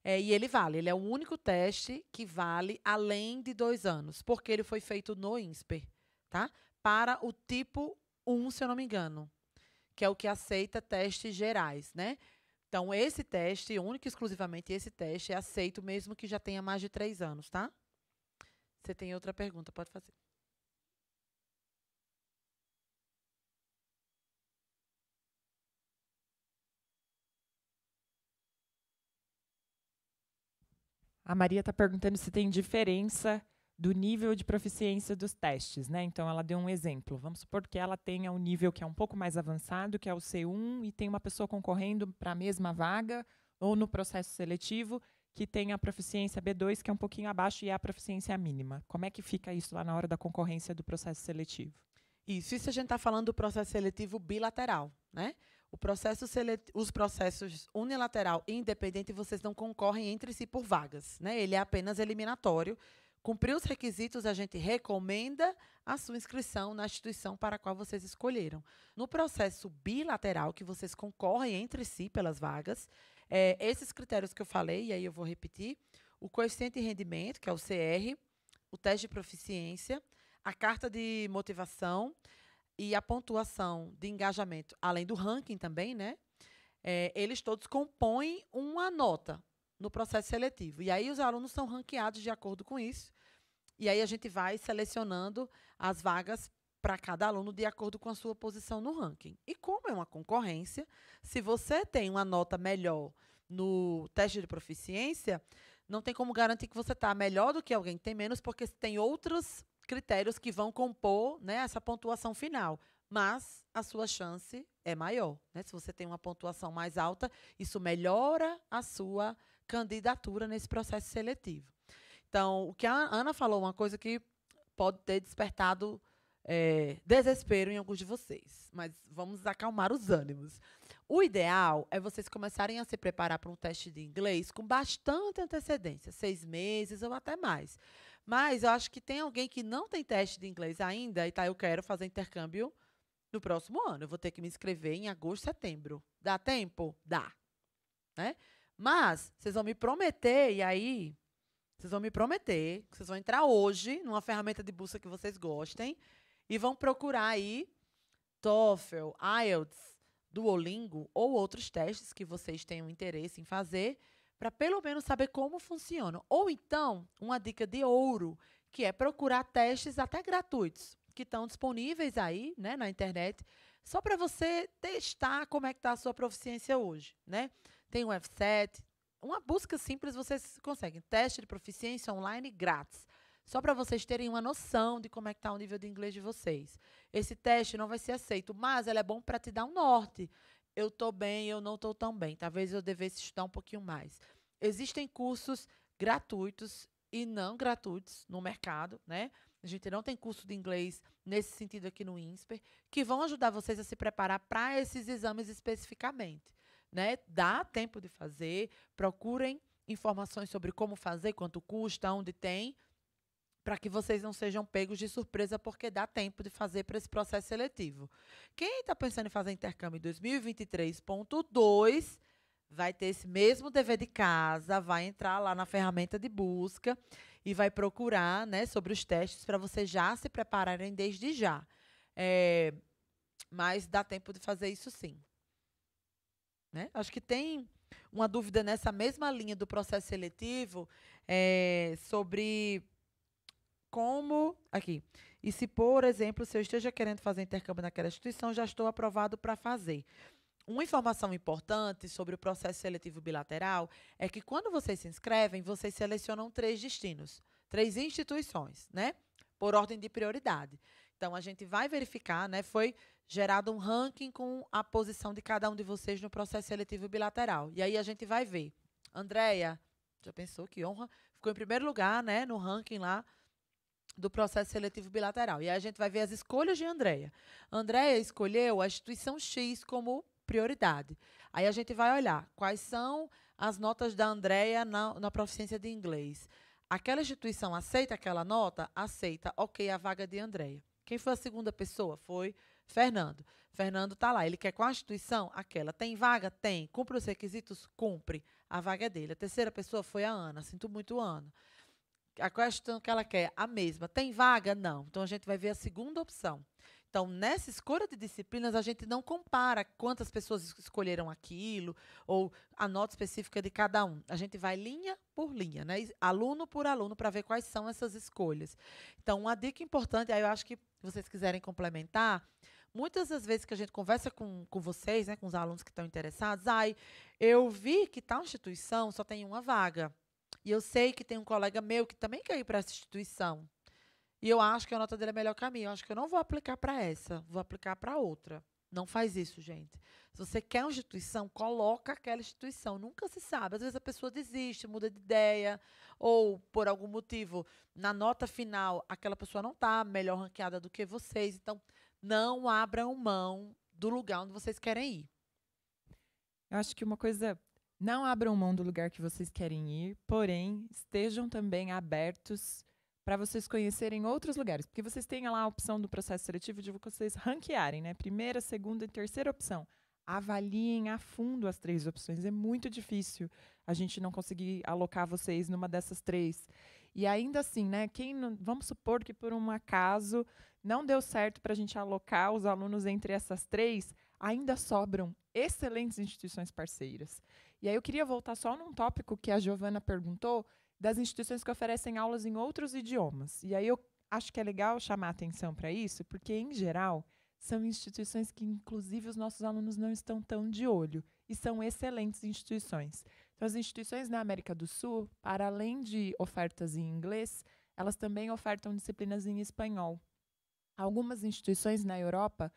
é, e ele vale, ele é o único teste que vale além de dois anos, porque ele foi feito no INSPER, tá? Para o tipo 1, se eu não me engano, que é o que aceita testes gerais, né? Então, esse teste, único e exclusivamente esse teste, é aceito mesmo que já tenha mais de três anos, tá? Você tem outra pergunta, pode fazer. A Maria está perguntando se tem diferença do nível de proficiência dos testes, né? Então ela deu um exemplo. Vamos supor que ela tenha um nível que é um pouco mais avançado, que é o C1, e tem uma pessoa concorrendo para a mesma vaga ou no processo seletivo que tem a proficiência B2, que é um pouquinho abaixo e é a proficiência mínima. Como é que fica isso lá na hora da concorrência do processo seletivo? Isso, isso a gente está falando do processo seletivo bilateral, né? processo selet... os processos unilateral e independente, vocês não concorrem entre si por vagas. Né? Ele é apenas eliminatório. Cumprir os requisitos, a gente recomenda a sua inscrição na instituição para a qual vocês escolheram. No processo bilateral, que vocês concorrem entre si pelas vagas, é, esses critérios que eu falei, e aí eu vou repetir, o coeficiente de rendimento, que é o CR, o teste de proficiência, a carta de motivação, e a pontuação de engajamento, além do ranking também, né? É, eles todos compõem uma nota no processo seletivo. E aí os alunos são ranqueados de acordo com isso. E aí a gente vai selecionando as vagas para cada aluno de acordo com a sua posição no ranking. E como é uma concorrência, se você tem uma nota melhor no teste de proficiência, não tem como garantir que você está melhor do que alguém que tem menos, porque tem outras critérios que vão compor né, essa pontuação final. Mas a sua chance é maior. Né? Se você tem uma pontuação mais alta, isso melhora a sua candidatura nesse processo seletivo. Então, o que a Ana falou, uma coisa que pode ter despertado é, desespero em alguns de vocês, mas vamos acalmar os ânimos. O ideal é vocês começarem a se preparar para um teste de inglês com bastante antecedência, seis meses ou até mais. Mas eu acho que tem alguém que não tem teste de inglês ainda e tá, eu quero fazer intercâmbio no próximo ano. Eu vou ter que me inscrever em agosto, setembro. Dá tempo? Dá. Né? Mas vocês vão me prometer, e aí vocês vão me prometer que vocês vão entrar hoje numa ferramenta de busca que vocês gostem e vão procurar aí TOEFL, IELTS, Duolingo ou outros testes que vocês tenham interesse em fazer para pelo menos saber como funcionam. Ou então, uma dica de ouro, que é procurar testes até gratuitos, que estão disponíveis aí né, na internet, só para você testar como é que está a sua proficiência hoje. Né? Tem o F7, uma busca simples vocês conseguem. Teste de proficiência online grátis. Só para vocês terem uma noção de como é que está o nível de inglês de vocês. Esse teste não vai ser aceito, mas ele é bom para te dar um norte. Eu estou bem, eu não estou tão bem. Talvez eu devesse estudar um pouquinho mais. Existem cursos gratuitos e não gratuitos no mercado, né? A gente não tem curso de inglês nesse sentido aqui no INSPER, que vão ajudar vocês a se preparar para esses exames especificamente. Né? Dá tempo de fazer, procurem informações sobre como fazer, quanto custa, onde tem, para que vocês não sejam pegos de surpresa, porque dá tempo de fazer para esse processo seletivo. Quem está pensando em fazer intercâmbio 2023.2 vai ter esse mesmo dever de casa, vai entrar lá na ferramenta de busca e vai procurar né, sobre os testes para vocês já se prepararem desde já. É, mas dá tempo de fazer isso sim. Né? Acho que tem uma dúvida nessa mesma linha do processo seletivo é, sobre como. Aqui. E se, por exemplo, se eu esteja querendo fazer intercâmbio naquela instituição, já estou aprovado para fazer. Uma informação importante sobre o processo seletivo bilateral é que quando vocês se inscrevem, vocês selecionam três destinos, três instituições, né? Por ordem de prioridade. Então a gente vai verificar, né? Foi gerado um ranking com a posição de cada um de vocês no processo seletivo bilateral. E aí a gente vai ver. Andréia, já pensou que honra? Ficou em primeiro lugar, né, no ranking lá do processo seletivo bilateral. E aí a gente vai ver as escolhas de Andréia. Andréia escolheu a instituição X como prioridade. Aí a gente vai olhar quais são as notas da Andréia na, na proficiência de inglês. Aquela instituição aceita aquela nota? Aceita, ok, a vaga de Andréia. Quem foi a segunda pessoa? Foi Fernando. Fernando está lá. Ele quer com a instituição? Aquela. Tem vaga? Tem. Cumpre os requisitos? Cumpre. A vaga é dele. A terceira pessoa foi a Ana. Sinto muito, Ana a questão que ela quer, a mesma. Tem vaga? Não. Então a gente vai ver a segunda opção. Então, nessa escolha de disciplinas, a gente não compara quantas pessoas escolheram aquilo ou a nota específica de cada um. A gente vai linha por linha, né? aluno por aluno, para ver quais são essas escolhas. Então, uma dica importante, aí eu acho que vocês quiserem complementar, muitas das vezes que a gente conversa com, com vocês, né, com os alunos que estão interessados, ai, eu vi que tal instituição só tem uma vaga. E eu sei que tem um colega meu que também quer ir para essa instituição. E eu acho que a nota dele é melhor caminho. Eu acho que eu não vou aplicar para essa, vou aplicar para outra. Não faz isso, gente. Se você quer uma instituição, coloca aquela instituição. Nunca se sabe. Às vezes a pessoa desiste, muda de ideia, ou por algum motivo, na nota final, aquela pessoa não está melhor ranqueada do que vocês. Então, não abram mão do lugar onde vocês querem ir. Eu acho que uma coisa não abram mão do lugar que vocês querem ir, porém, estejam também abertos para vocês conhecerem outros lugares, porque vocês têm lá a opção do processo seletivo de vocês ranquearem, né? Primeira, segunda e terceira opção. Avaliem a fundo as três opções. É muito difícil a gente não conseguir alocar vocês numa dessas três. E ainda assim, né? Quem não, vamos supor que por um acaso não deu certo para a gente alocar os alunos entre essas três, ainda sobram excelentes instituições parceiras. E aí eu queria voltar só num tópico que a Giovana perguntou das instituições que oferecem aulas em outros idiomas. E aí eu acho que é legal chamar atenção para isso, porque em geral são instituições que inclusive os nossos alunos não estão tão de olho e são excelentes instituições. Então as instituições na América do Sul, para além de ofertas em inglês, elas também ofertam disciplinas em espanhol. Algumas instituições na Europa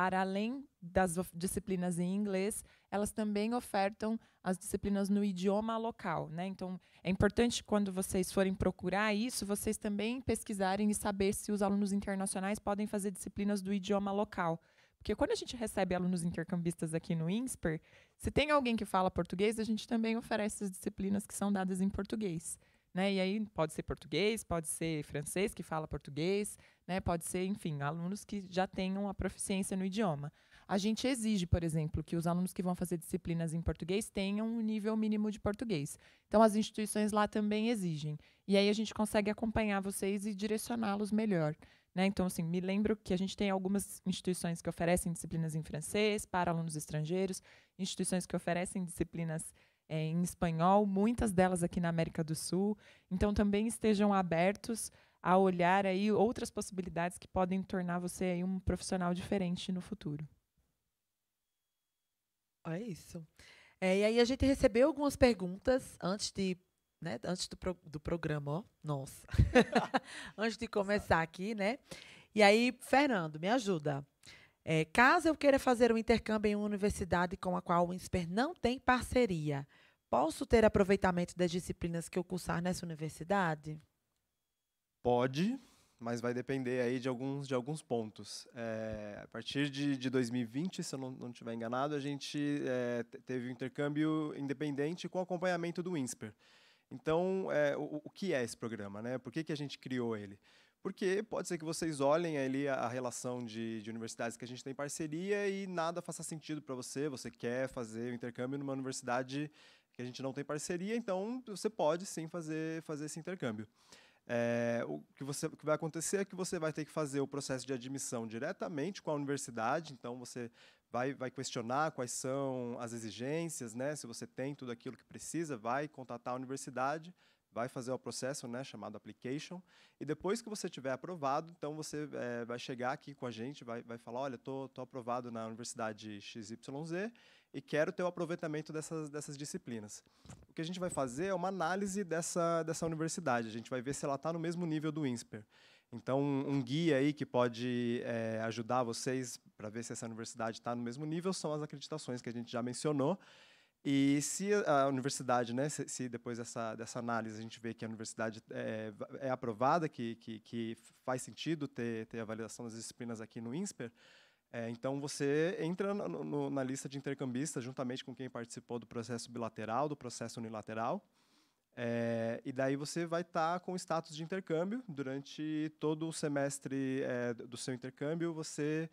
para além das disciplinas em inglês, elas também ofertam as disciplinas no idioma local. Né? Então, é importante quando vocês forem procurar isso, vocês também pesquisarem e saber se os alunos internacionais podem fazer disciplinas do idioma local. Porque quando a gente recebe alunos intercambistas aqui no INSPER, se tem alguém que fala português, a gente também oferece as disciplinas que são dadas em português. Né? E aí pode ser português, pode ser francês que fala português, né? pode ser, enfim, alunos que já tenham a proficiência no idioma. A gente exige, por exemplo, que os alunos que vão fazer disciplinas em português tenham um nível mínimo de português. Então, as instituições lá também exigem. E aí a gente consegue acompanhar vocês e direcioná-los melhor. Né? Então, assim, me lembro que a gente tem algumas instituições que oferecem disciplinas em francês para alunos estrangeiros, instituições que oferecem disciplinas é, em espanhol, muitas delas aqui na América do Sul. Então também estejam abertos a olhar aí outras possibilidades que podem tornar você aí um profissional diferente no futuro. É isso. É, e aí a gente recebeu algumas perguntas antes de né, antes do, pro, do programa, ó, nossa, antes de começar aqui, né? E aí, Fernando, me ajuda. É, caso eu queira fazer um intercâmbio em uma universidade com a qual o INSPER não tem parceria, Posso ter aproveitamento das disciplinas que eu cursar nessa universidade? Pode, mas vai depender aí de alguns, de alguns pontos. É, a partir de, de 2020, se eu não, não estiver enganado, a gente é, teve um intercâmbio independente com acompanhamento do INSPER. Então, é, o, o, que é esse programa? Né? Por que, que a gente criou ele? Porque pode ser que vocês olhem ali a, relação de, de, universidades que a gente tem parceria e nada faça sentido para você. Você quer fazer o intercâmbio numa universidade que a gente não tem parceria, então você pode sim fazer, fazer esse intercâmbio. É, o, que você, o que vai acontecer é que você vai ter que fazer o processo de admissão diretamente com a universidade, então você vai, vai questionar quais são as exigências, né? se você tem tudo aquilo que precisa, vai contatar a universidade, vai fazer o processo né, chamado application, e depois que você tiver aprovado, então você é, vai chegar aqui com a gente, vai, vai falar, olha, estou tô, aprovado na universidade XYZ, e quero ter o aproveitamento dessas, dessas disciplinas. O que a gente vai fazer é uma análise dessa, dessa universidade, a gente vai ver se ela está no mesmo nível do INSPER. Então, um guia aí que pode é, ajudar vocês para ver se essa universidade está no mesmo nível são as acreditações que a gente já mencionou. E se a universidade, né, se, se depois dessa, dessa análise a gente vê que a universidade é, é aprovada, que, que, que, faz sentido ter, ter a validação das disciplinas aqui no INSPER, é, então você entra no, no, na lista de intercambistas juntamente com quem participou do processo bilateral, do processo unilateral, é, e daí você vai estar tá com status de intercâmbio durante todo o semestre é, do seu intercâmbio. Você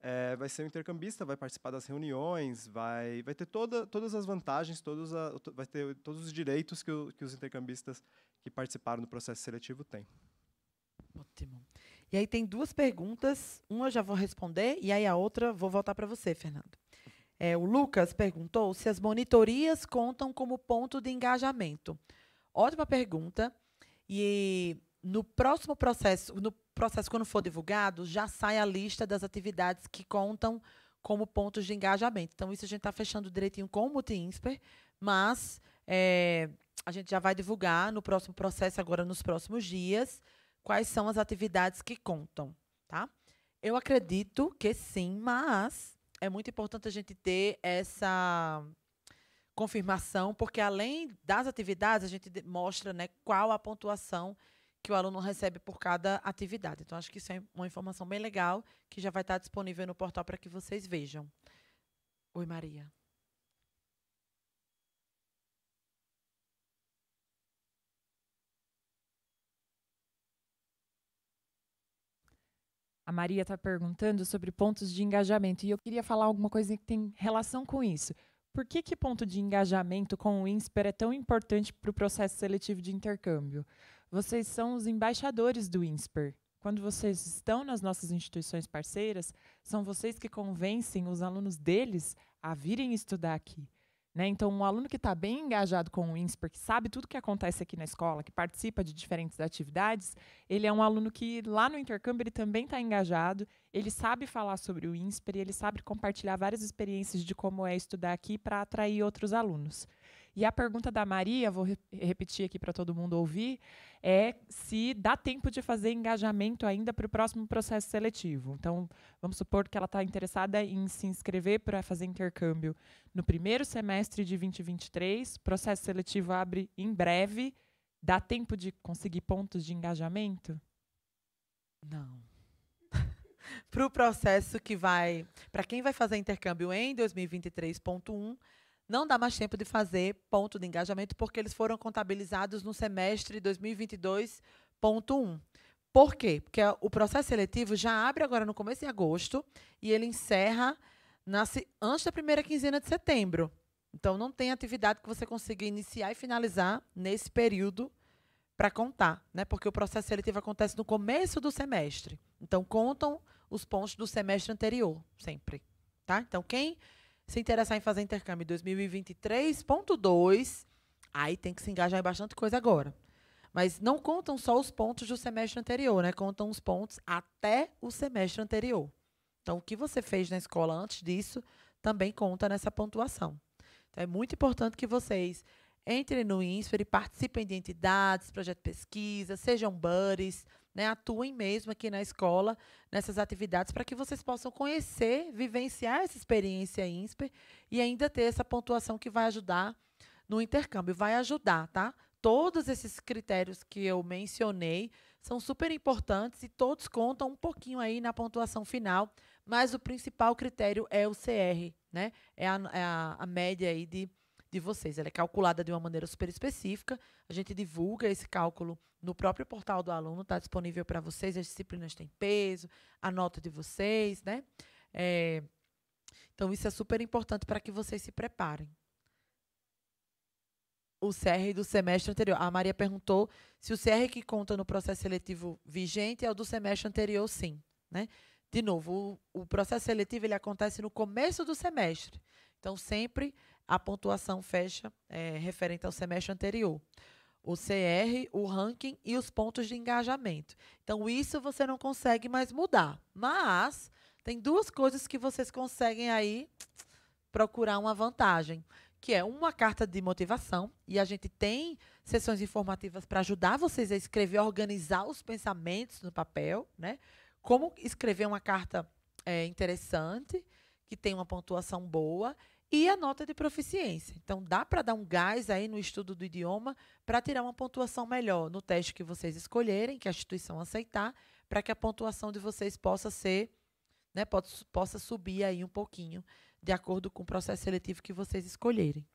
é, vai ser um intercambista, vai participar das reuniões, vai, vai ter toda, todas as vantagens, todos a, vai ter todos os direitos que, o, que os intercambistas que participaram do processo seletivo têm. Ótimo. E aí tem duas perguntas, uma já vou responder e aí a outra vou voltar para você, Fernando. É, o Lucas perguntou se as monitorias contam como ponto de engajamento. Ótima pergunta. E no próximo processo, no processo quando for divulgado, já sai a lista das atividades que contam como pontos de engajamento. Então isso a gente está fechando direitinho com o Multi-Insper, mas é, a gente já vai divulgar no próximo processo agora nos próximos dias quais são as atividades que contam, tá? Eu acredito que sim, mas é muito importante a gente ter essa confirmação, porque além das atividades, a gente mostra né, qual a pontuação que o aluno recebe por cada atividade. Então, acho que isso é uma informação bem legal que já vai estar disponível no portal para que vocês vejam. Oi, Maria. A Maria está perguntando sobre pontos de engajamento e eu queria falar alguma coisa que tem relação com isso. Por que que ponto de engajamento com o INSPER é tão importante para o processo seletivo de intercâmbio? Vocês são os embaixadores do INSPER. Quando vocês estão nas nossas instituições parceiras, são vocês que convencem os alunos deles a virem estudar aqui. Né? Então, um aluno que está bem engajado com o INSPER, que sabe tudo o que acontece aqui na escola, que participa de diferentes atividades, ele é um aluno que lá no intercâmbio ele também está engajado, ele sabe falar sobre o INSPER e ele sabe compartilhar várias experiências de como é estudar aqui para atrair outros alunos. E a pergunta da Maria, vou re repetir aqui para todo mundo ouvir, é se dá tempo de fazer engajamento ainda para o próximo processo seletivo. Então, vamos supor que ela está interessada em se inscrever para fazer intercâmbio no primeiro semestre de 2023, processo seletivo abre em breve. Dá tempo de conseguir pontos de engajamento? Não. para o processo que vai. Para quem vai fazer intercâmbio em 2023.1, não dá mais tempo de fazer ponto de engajamento porque eles foram contabilizados no semestre 2022.1. Por quê? Porque o processo seletivo já abre agora no começo de agosto e ele encerra antes da primeira quinzena de setembro. Então, não tem atividade que você consiga iniciar e finalizar nesse período para contar, né? Porque o processo seletivo acontece no começo do semestre. Então, contam os pontos do semestre anterior, sempre. Tá? Então, quem se interessar em fazer intercâmbio 2023.2, aí tem que se engajar em bastante coisa agora. Mas não contam só os pontos do semestre anterior, né? Contam os pontos até o semestre anterior. Então, o que você fez na escola antes disso também conta nessa pontuação. Então, é muito importante que vocês entrem no insper, e participem de entidades, projeto de pesquisa, sejam buddies, né, atuem mesmo aqui na escola nessas atividades para que vocês possam conhecer, vivenciar essa experiência INSPER e ainda ter essa pontuação que vai ajudar no intercâmbio, vai ajudar, tá? Todos esses critérios que eu mencionei são super importantes e todos contam um pouquinho aí na pontuação final, mas o principal critério é o CR, né? É a, é a, a média aí de, de vocês. Ela é calculada de uma maneira super específica, a gente divulga esse cálculo no próprio portal do aluno está disponível para vocês. As disciplinas têm peso, a nota de vocês, né? É, então, isso é super importante para que vocês se preparem. O CR do semestre anterior. A Maria perguntou se o CR que conta no processo seletivo vigente é o do semestre anterior, sim. Né? De novo, o, o processo seletivo ele acontece no começo do semestre. Então, sempre a pontuação fecha é, referente ao semestre anterior o CR, o ranking e os pontos de engajamento. Então, isso você não consegue mais mudar. Mas tem duas coisas que vocês conseguem aí procurar uma vantagem, que é uma carta de motivação, e a gente tem sessões informativas para ajudar vocês a escrever, organizar os pensamentos no papel, né? Como escrever uma carta é, interessante, que tem uma pontuação boa, e a nota de proficiência. Então, dá para dar um gás aí no estudo do idioma para tirar uma pontuação melhor no teste que vocês escolherem, que a instituição aceitar, para que a pontuação de vocês possa ser, né, possa subir aí um pouquinho, de acordo com o processo seletivo que vocês escolherem.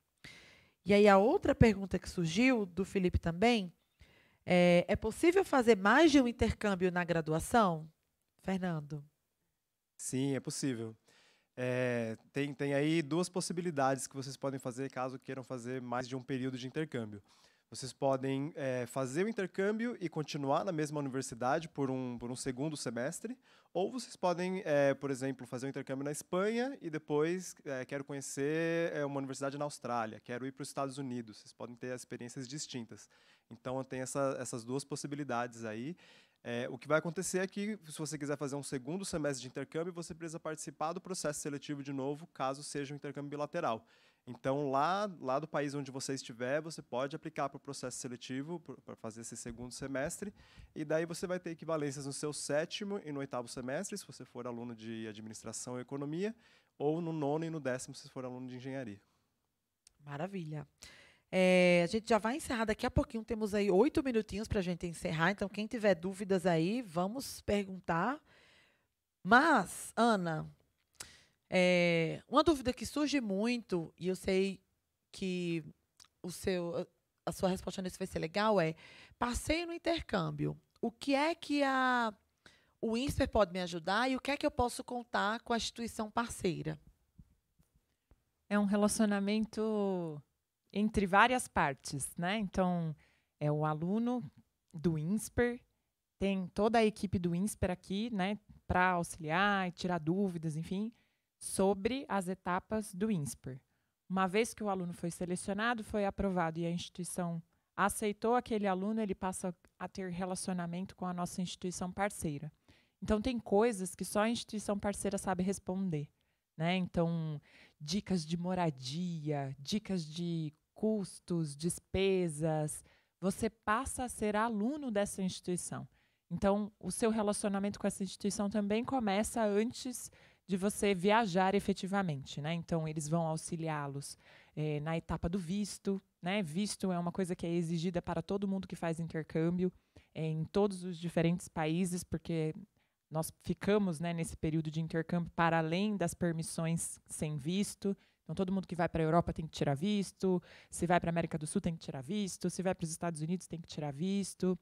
E aí, a outra pergunta que surgiu do Felipe também é: é possível fazer mais de um intercâmbio na graduação? Fernando. Sim, é possível. É, tem, tem aí duas possibilidades que vocês podem fazer caso queiram fazer mais de um período de intercâmbio. Vocês podem é, fazer o intercâmbio e continuar na mesma universidade por um, por um segundo semestre, ou vocês podem, é, por exemplo, fazer o intercâmbio na Espanha e depois é, quero conhecer é, uma universidade na Austrália, quero ir para os Estados Unidos. Vocês podem ter experiências distintas. Então, tem essa, essas duas possibilidades aí. É, o que vai acontecer é que, se você quiser fazer um segundo semestre de intercâmbio, você precisa participar do processo seletivo de novo, caso seja um intercâmbio bilateral. Então, lá, lá do país onde você estiver, você pode aplicar para o processo seletivo, para fazer esse segundo semestre, e daí você vai ter equivalências no seu sétimo e no oitavo semestre, se você for aluno de administração e economia, ou no nono e no décimo, se for aluno de engenharia. Maravilha. É, a gente já vai encerrar daqui a pouquinho. Temos aí oito minutinhos para a gente encerrar. Então, quem tiver dúvidas aí, vamos perguntar. Mas, Ana, é, uma dúvida que surge muito, e eu sei que o seu, a sua resposta nisso vai ser legal, é passeio no intercâmbio. O que é que a, o INSPER pode me ajudar e o que é que eu posso contar com a instituição parceira? É um relacionamento entre várias partes, né? Então, é o aluno do INSPER, tem toda a equipe do INSPER aqui, né, para auxiliar e tirar dúvidas, enfim, sobre as etapas do INSPER. Uma vez que o aluno foi selecionado, foi aprovado e a instituição aceitou aquele aluno, ele passa a ter relacionamento com a nossa instituição parceira. Então, tem coisas que só a instituição parceira sabe responder. Né? Então, dicas de moradia, dicas de custos, despesas, você passa a ser aluno dessa instituição. Então, o seu relacionamento com essa instituição também começa antes de você viajar efetivamente, né? Então, eles vão auxiliá-los eh, na etapa do visto, né? Visto é uma coisa que é exigida para todo mundo que faz intercâmbio eh, em todos os diferentes países, porque nós ficamos né, nesse período de intercâmbio para além das permissões sem visto. Então, todo mundo que vai para a Europa tem que tirar visto, se vai para a América do Sul tem que tirar visto, se vai para os Estados Unidos tem que tirar visto.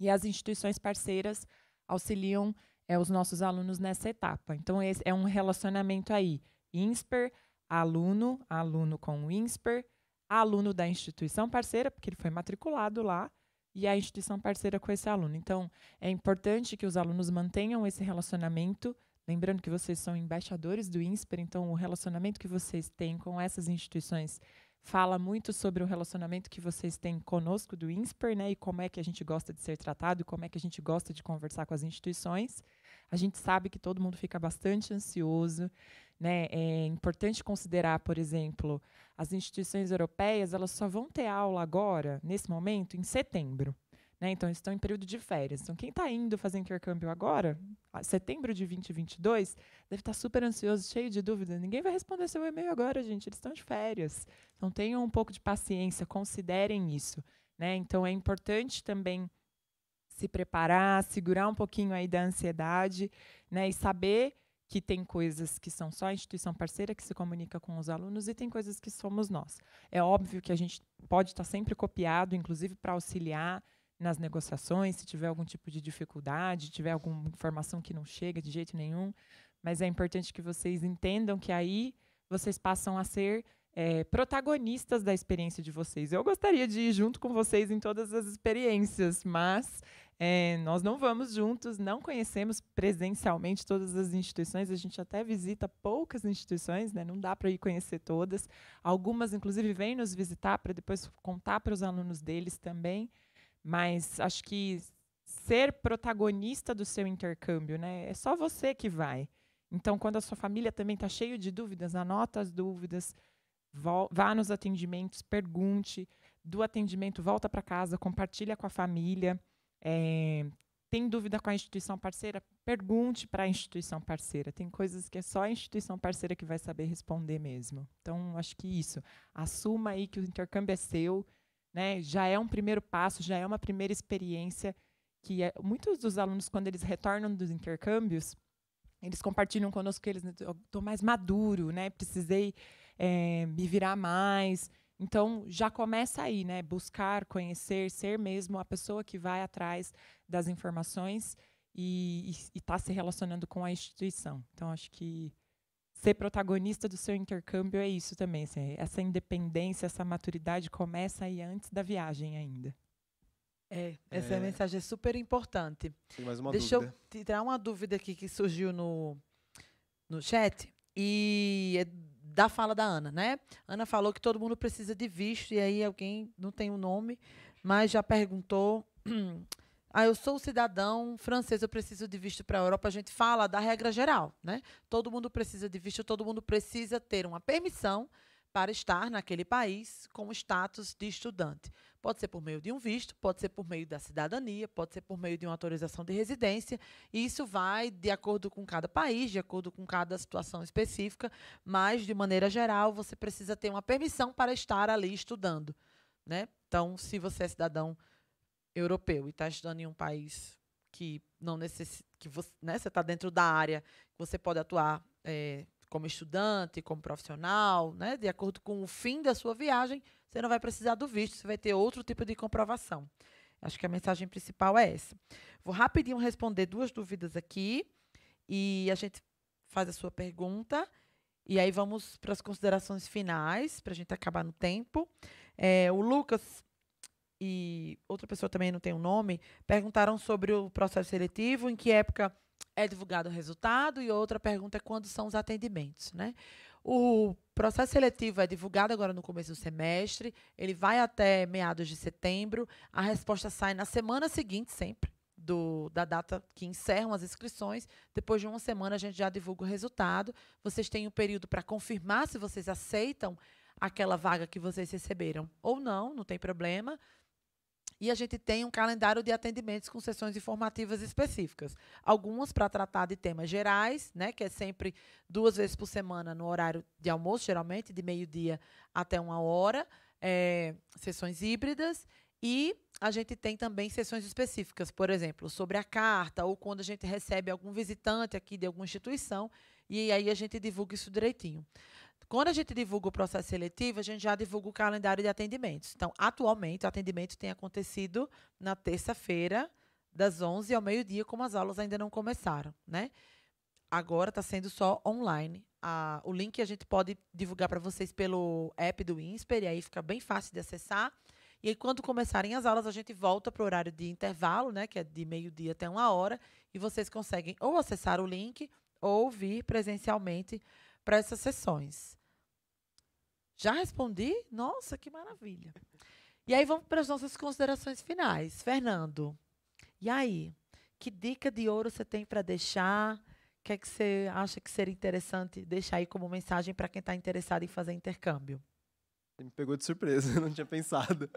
E as instituições parceiras auxiliam é, os nossos alunos nessa etapa. Então, esse é um relacionamento aí, INSPER, aluno, aluno com o INSPER, aluno da instituição parceira, porque ele foi matriculado lá, e a instituição parceira com esse aluno. Então, é importante que os alunos mantenham esse relacionamento Lembrando que vocês são embaixadores do INSPER, então o relacionamento que vocês têm com essas instituições fala muito sobre o relacionamento que vocês têm conosco do INSPER, né? E como é que a gente gosta de ser tratado, como é que a gente gosta de conversar com as instituições. A gente sabe que todo mundo fica bastante ansioso, né? É importante considerar, por exemplo, as instituições europeias, elas só vão ter aula agora, nesse momento, em setembro. Né? Então, eles estão em período de férias. Então, quem está indo fazer intercâmbio agora, setembro de 2022, deve estar tá super ansioso, cheio de dúvida. Ninguém vai responder seu e-mail agora, gente. Eles estão de férias. Então, tenham um pouco de paciência, considerem isso. Né? Então, é importante também se preparar, segurar um pouquinho aí da ansiedade né? e saber que tem coisas que são só a instituição parceira que se comunica com os alunos e tem coisas que somos nós. É óbvio que a gente pode estar tá sempre copiado, inclusive para auxiliar, nas negociações, se tiver algum tipo de dificuldade, tiver alguma informação que não chega de jeito nenhum. Mas é importante que vocês entendam que aí vocês passam a ser é, protagonistas da experiência de vocês. Eu gostaria de ir junto com vocês em todas as experiências, mas é, nós não vamos juntos, não conhecemos presencialmente todas as instituições, a gente até visita poucas instituições, né? não dá para ir conhecer todas. Algumas, inclusive, vêm nos visitar para depois contar para os alunos deles também. Mas acho que ser protagonista do seu intercâmbio, né? É só você que vai. Então, quando a sua família também está cheio de dúvidas, anota as dúvidas, vá nos atendimentos, pergunte. Do atendimento, volta para casa, compartilha com a família. É, tem dúvida com a instituição parceira? Pergunte para a instituição parceira. Tem coisas que é só a instituição parceira que vai saber responder mesmo. Então, acho que isso. Assuma aí que o intercâmbio é seu né? Já é um primeiro passo, já é uma primeira experiência que é, muitos dos alunos quando eles retornam dos intercâmbios, eles compartilham conosco que eles estou mais maduro, né? Precisei é, me virar mais. Então já começa aí, né? Buscar, conhecer, ser mesmo a pessoa que vai atrás das informações e está se relacionando com a instituição. Então acho que ser protagonista do seu intercâmbio é isso também. Assim, essa independência, essa maturidade começa aí antes da viagem ainda. É, é. essa é. mensagem é super importante. Tem mais uma Deixa dúvida. eu tirar uma dúvida aqui que surgiu no, no chat. E é da fala da Ana, né? Ana falou que todo mundo precisa de visto, e aí alguém não tem o um nome, mas já perguntou Ah, eu sou cidadão francês, eu preciso de visto para a Europa. A gente fala da regra geral, né? Todo mundo precisa de visto, todo mundo precisa ter uma permissão para estar naquele país com o status de estudante. Pode ser por meio de um visto, pode ser por meio da cidadania, pode ser por meio de uma autorização de residência. isso vai de acordo com cada país, de acordo com cada situação específica, mas, de maneira geral, você precisa ter uma permissão para estar ali estudando. Né? Então, se você é cidadão europeu e está estudando em um país que não necessita, que né, você né, está dentro da área, que você pode atuar é, como estudante, como profissional, né, de acordo com o fim da sua viagem, você não vai precisar do visto, você vai ter outro tipo de comprovação. Acho que a mensagem principal é essa. Vou rapidinho responder duas dúvidas aqui e a gente faz a sua pergunta. E aí vamos para as considerações finais, para a gente acabar no tempo. É, o Lucas e outra pessoa também não tem o um nome, perguntaram sobre o processo seletivo, em que época é divulgado o resultado, e outra pergunta é quando são os atendimentos, né? O processo seletivo é divulgado agora no começo do semestre, ele vai até meados de setembro, a resposta sai na semana seguinte sempre. Do, da data que encerram as inscrições. Depois de uma semana, a gente já divulga o resultado. Vocês têm um período para confirmar se vocês aceitam aquela vaga que vocês receberam ou não, não tem problema. E a gente tem um calendário de atendimentos com sessões informativas específicas. Algumas para tratar de temas gerais, né, que é sempre duas vezes por semana no horário de almoço, geralmente, de meio-dia até uma hora, é, sessões híbridas. E a gente tem também sessões específicas, por exemplo, sobre a carta, ou quando a gente recebe algum visitante aqui de alguma instituição, e aí a gente divulga isso direitinho. Quando a gente divulga o processo seletivo, a gente já divulga o calendário de atendimentos. Então, atualmente, o atendimento tem acontecido na terça-feira, das 11 ao meio-dia, como as aulas ainda não começaram, né? Agora está sendo só online. o link a gente pode divulgar para vocês pelo app do INSPER, e aí fica bem fácil de acessar. E aí, quando começarem as aulas, a gente volta para o horário de intervalo, né? Que é de meio-dia até uma hora, e vocês conseguem ou acessar o link ou vir presencialmente para essas sessões. Já respondi? Nossa, que maravilha. E aí vamos para as nossas considerações finais. Fernando, e aí? Que dica de ouro você tem para deixar? O que é que você acha que seria interessante deixar aí como mensagem para quem está interessado em fazer intercâmbio? me pegou de surpresa, não tinha pensado.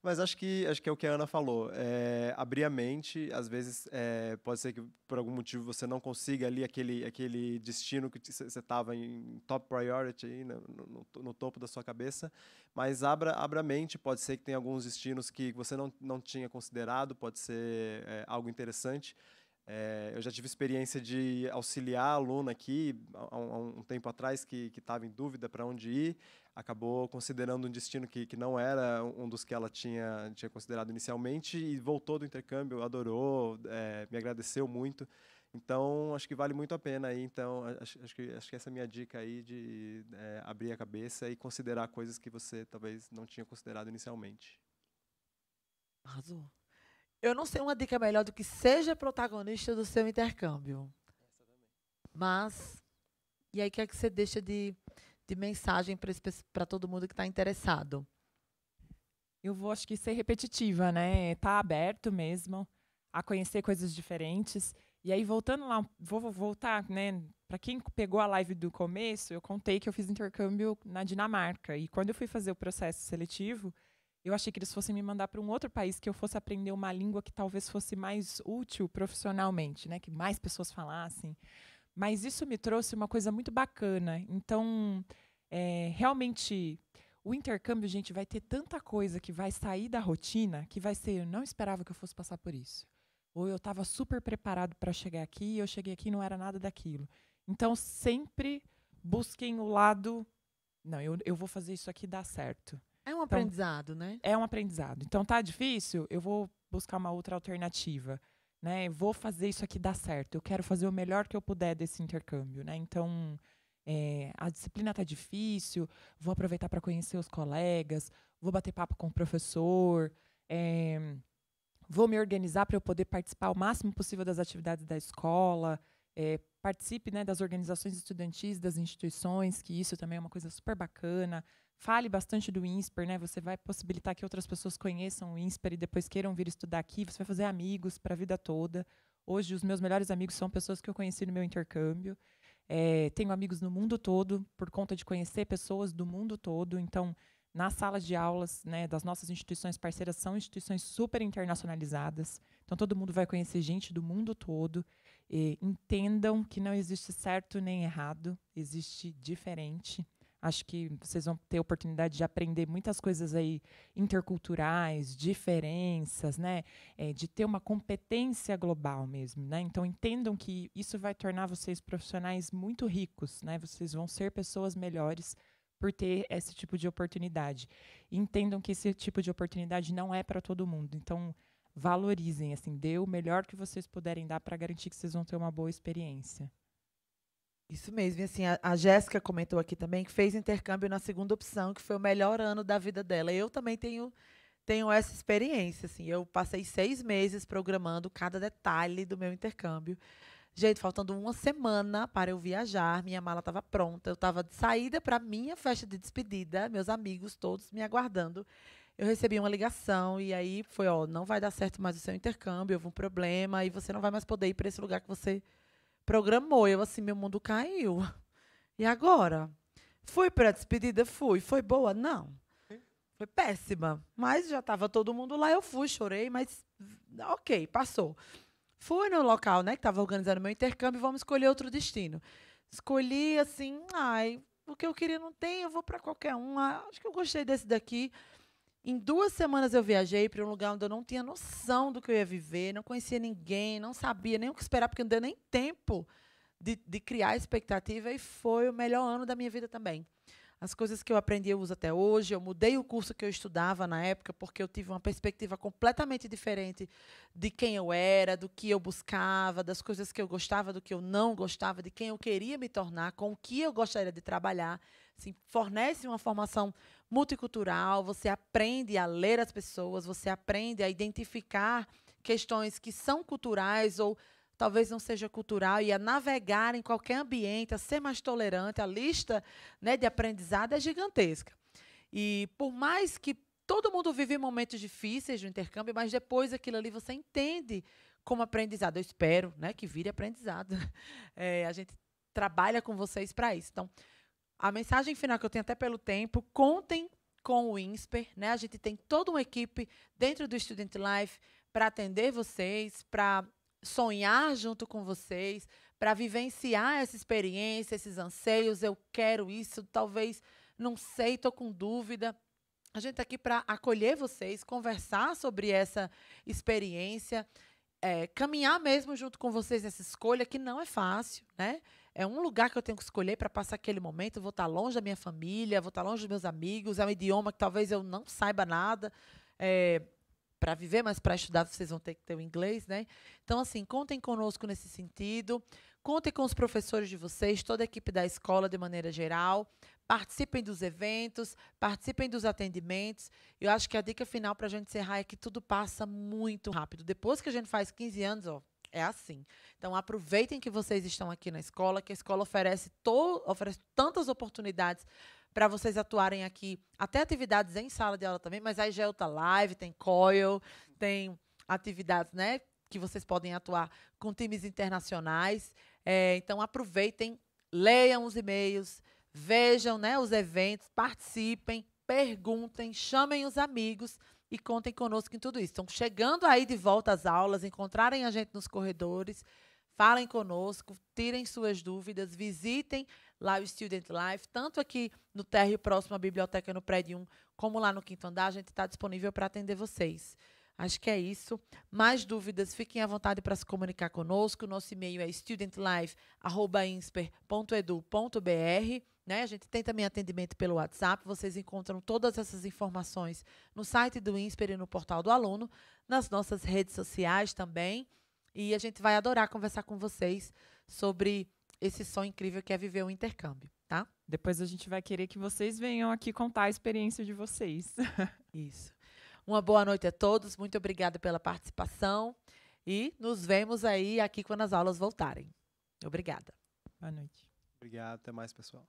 Mas acho que, acho que é o que a Ana falou. É, abrir a mente, às vezes é, pode ser que por algum motivo você não consiga ali aquele, aquele destino que você estava em top priority, né, no, no, no, topo da sua cabeça. Mas abra, abra a mente, pode ser que tenha alguns destinos que você não, não tinha considerado, pode ser é, algo interessante. É, eu já tive experiência de auxiliar aluno aqui há um, há um tempo atrás que estava em dúvida para onde ir acabou considerando um destino que, que não era um dos que ela tinha, tinha considerado inicialmente e voltou do intercâmbio, adorou, é, me agradeceu muito. Então, acho que vale muito a pena aí. Então, acho, acho, que, acho que essa é a minha dica aí de é, abrir a cabeça e considerar coisas que você talvez não tinha considerado inicialmente. Arrasou. Eu não sei uma dica melhor do que seja protagonista do seu intercâmbio. Mas, e aí o que é que você deixa de de mensagem para todo mundo que está interessado? Eu vou, acho que, ser repetitiva, né? Tá aberto mesmo a conhecer coisas diferentes. E aí, voltando lá, vou, vou voltar, né? Para quem pegou a live do começo, eu contei que eu fiz intercâmbio na Dinamarca. E quando eu fui fazer o processo seletivo, eu achei que eles fossem me mandar para um outro país que eu fosse aprender uma língua que talvez fosse mais útil profissionalmente, né? Que mais pessoas falassem. Mas isso me trouxe uma coisa muito bacana. Então, é, realmente, o intercâmbio, gente, vai ter tanta coisa que vai sair da rotina que vai ser. Eu não esperava que eu fosse passar por isso. Ou eu estava super preparado para chegar aqui e eu cheguei aqui e não era nada daquilo. Então, sempre busquem o lado. Não, eu, eu vou fazer isso aqui dar certo. É um então, aprendizado, então, né? É um aprendizado. Então, tá difícil? Eu vou buscar uma outra alternativa né? Vou fazer isso aqui dar certo. Eu quero fazer o melhor que eu puder desse intercâmbio, né? Então, é, a disciplina tá difícil. Vou aproveitar para conhecer os colegas. Vou bater papo com o professor. É, vou me organizar para eu poder participar o máximo possível das atividades da escola. É, participe né, das organizações estudantis, das instituições, que isso também é uma coisa super bacana fale bastante do INSPER, né? Você vai possibilitar que outras pessoas conheçam o INSPER e depois queiram vir estudar aqui. Você vai fazer amigos para a vida toda. Hoje, os meus melhores amigos são pessoas que eu conheci no meu intercâmbio. É, tenho amigos no mundo todo, por conta de conhecer pessoas do mundo todo. Então, nas salas de aulas né, das nossas instituições parceiras, são instituições super internacionalizadas. Então, todo mundo vai conhecer gente do mundo todo. E entendam que não existe certo nem errado, existe diferente. Acho que vocês vão ter oportunidade de aprender muitas coisas aí interculturais, diferenças, né? É, de ter uma competência global mesmo, né? Então entendam que isso vai tornar vocês profissionais muito ricos, né? Vocês vão ser pessoas melhores por ter esse tipo de oportunidade. Entendam que esse tipo de oportunidade não é para todo mundo. Então valorizem, assim, dê o melhor que vocês puderem dar para garantir que vocês vão ter uma boa experiência. Isso mesmo, e assim, a, a Jéssica comentou aqui também que fez intercâmbio na segunda opção, que foi o melhor ano da vida dela. Eu também tenho tenho essa experiência, assim, eu passei seis meses programando cada detalhe do meu intercâmbio. Gente, faltando uma semana para eu viajar, minha mala estava pronta, eu estava de saída para minha festa de despedida, meus amigos todos me aguardando. Eu recebi uma ligação e aí foi, ó, não vai dar certo mais o seu intercâmbio, houve um problema e você não vai mais poder ir para esse lugar que você programou. Eu, assim, meu mundo caiu. E agora? Fui para a despedida? Fui. Foi boa? Não. Foi péssima. Mas já estava todo mundo lá, eu fui, chorei, mas ok, passou. Fui no local, né, que estava organizando meu intercâmbio, vamos escolher outro destino. Escolhi assim, ai, o que eu queria não tem, eu vou para qualquer um. Ah, acho que eu gostei desse daqui. Em duas semanas eu viajei para um lugar onde eu não tinha noção do que eu ia viver, não conhecia ninguém, não sabia nem o que esperar, porque não deu nem tempo de, de criar expectativa, e foi o melhor ano da minha vida também. As coisas que eu aprendi eu uso até hoje. Eu mudei o curso que eu estudava na época porque eu tive uma perspectiva completamente diferente de quem eu era, do que eu buscava, das coisas que eu gostava, do que eu não gostava, de quem eu queria me tornar, com o que eu gostaria de trabalhar assim, fornece uma formação multicultural, você aprende a ler as pessoas, você aprende a identificar questões que são culturais ou talvez não seja cultural e a navegar em qualquer ambiente, a ser mais tolerante, a lista né, de aprendizado é gigantesca. E por mais que todo mundo vive momentos difíceis do intercâmbio, mas depois aquilo ali você entende como aprendizado. Eu espero né, que vire aprendizado. É, a gente trabalha com vocês para isso. Então, a mensagem final que eu tenho até pelo tempo, contem com o INSPER, né? A gente tem toda uma equipe dentro do Student Life para atender vocês, para sonhar junto com vocês, para vivenciar essa experiência, esses anseios, eu quero isso, talvez não sei, estou com dúvida. A gente está aqui para acolher vocês, conversar sobre essa experiência, é, caminhar mesmo junto com vocês nessa escolha, que não é fácil, né? É um lugar que eu tenho que escolher para passar aquele momento. Vou estar tá longe da minha família, vou estar tá longe dos meus amigos. É um idioma que talvez eu não saiba nada. É, eh, para viver, mas para estudar vocês vão ter que ter o inglês, né? Então, assim, contem conosco nesse sentido. Contem com os professores de vocês, toda a equipe da escola de maneira geral. Participem dos eventos, participem dos atendimentos. Eu acho que a dica final para a gente encerrar é que tudo passa muito rápido. Depois que a gente faz 15 anos, ó, é assim. Então aproveitem que vocês estão aqui na escola, que a escola oferece, to, oferece tantas oportunidades para vocês atuarem aqui, até atividades em sala de aula também, mas aí já é outra live, tem coil, tem atividades, né, que vocês podem atuar com times internacionais. É, então aproveitem, leiam os e-mails, vejam, né, os eventos, participem, perguntem, chamem os amigos e contem conosco em tudo isso. Então, chegando aí de volta às aulas, encontrarem a gente nos corredores, falem conosco, tirem suas dúvidas, visitem lá o Student Life, tanto aqui no térreo próximo à biblioteca no prédio 1, como lá no quinto andar, a gente está disponível para atender vocês. Acho que é isso. Mais dúvidas, fiquem à vontade para se comunicar conosco. Nosso e-mail é studentlife.insper.edu.br. Né? A gente tem também atendimento pelo WhatsApp. Vocês encontram todas essas informações no site do INSPER e no portal do aluno, nas nossas redes sociais também. E a gente vai adorar conversar com vocês sobre esse som incrível que é viver o intercâmbio, tá? Depois a gente vai querer que vocês venham aqui contar a experiência de vocês. Isso. Uma boa noite a todos. Muito obrigada pela participação. E nos vemos aí aqui quando as aulas voltarem. Obrigada. Boa noite. Obrigado. Até mais, pessoal.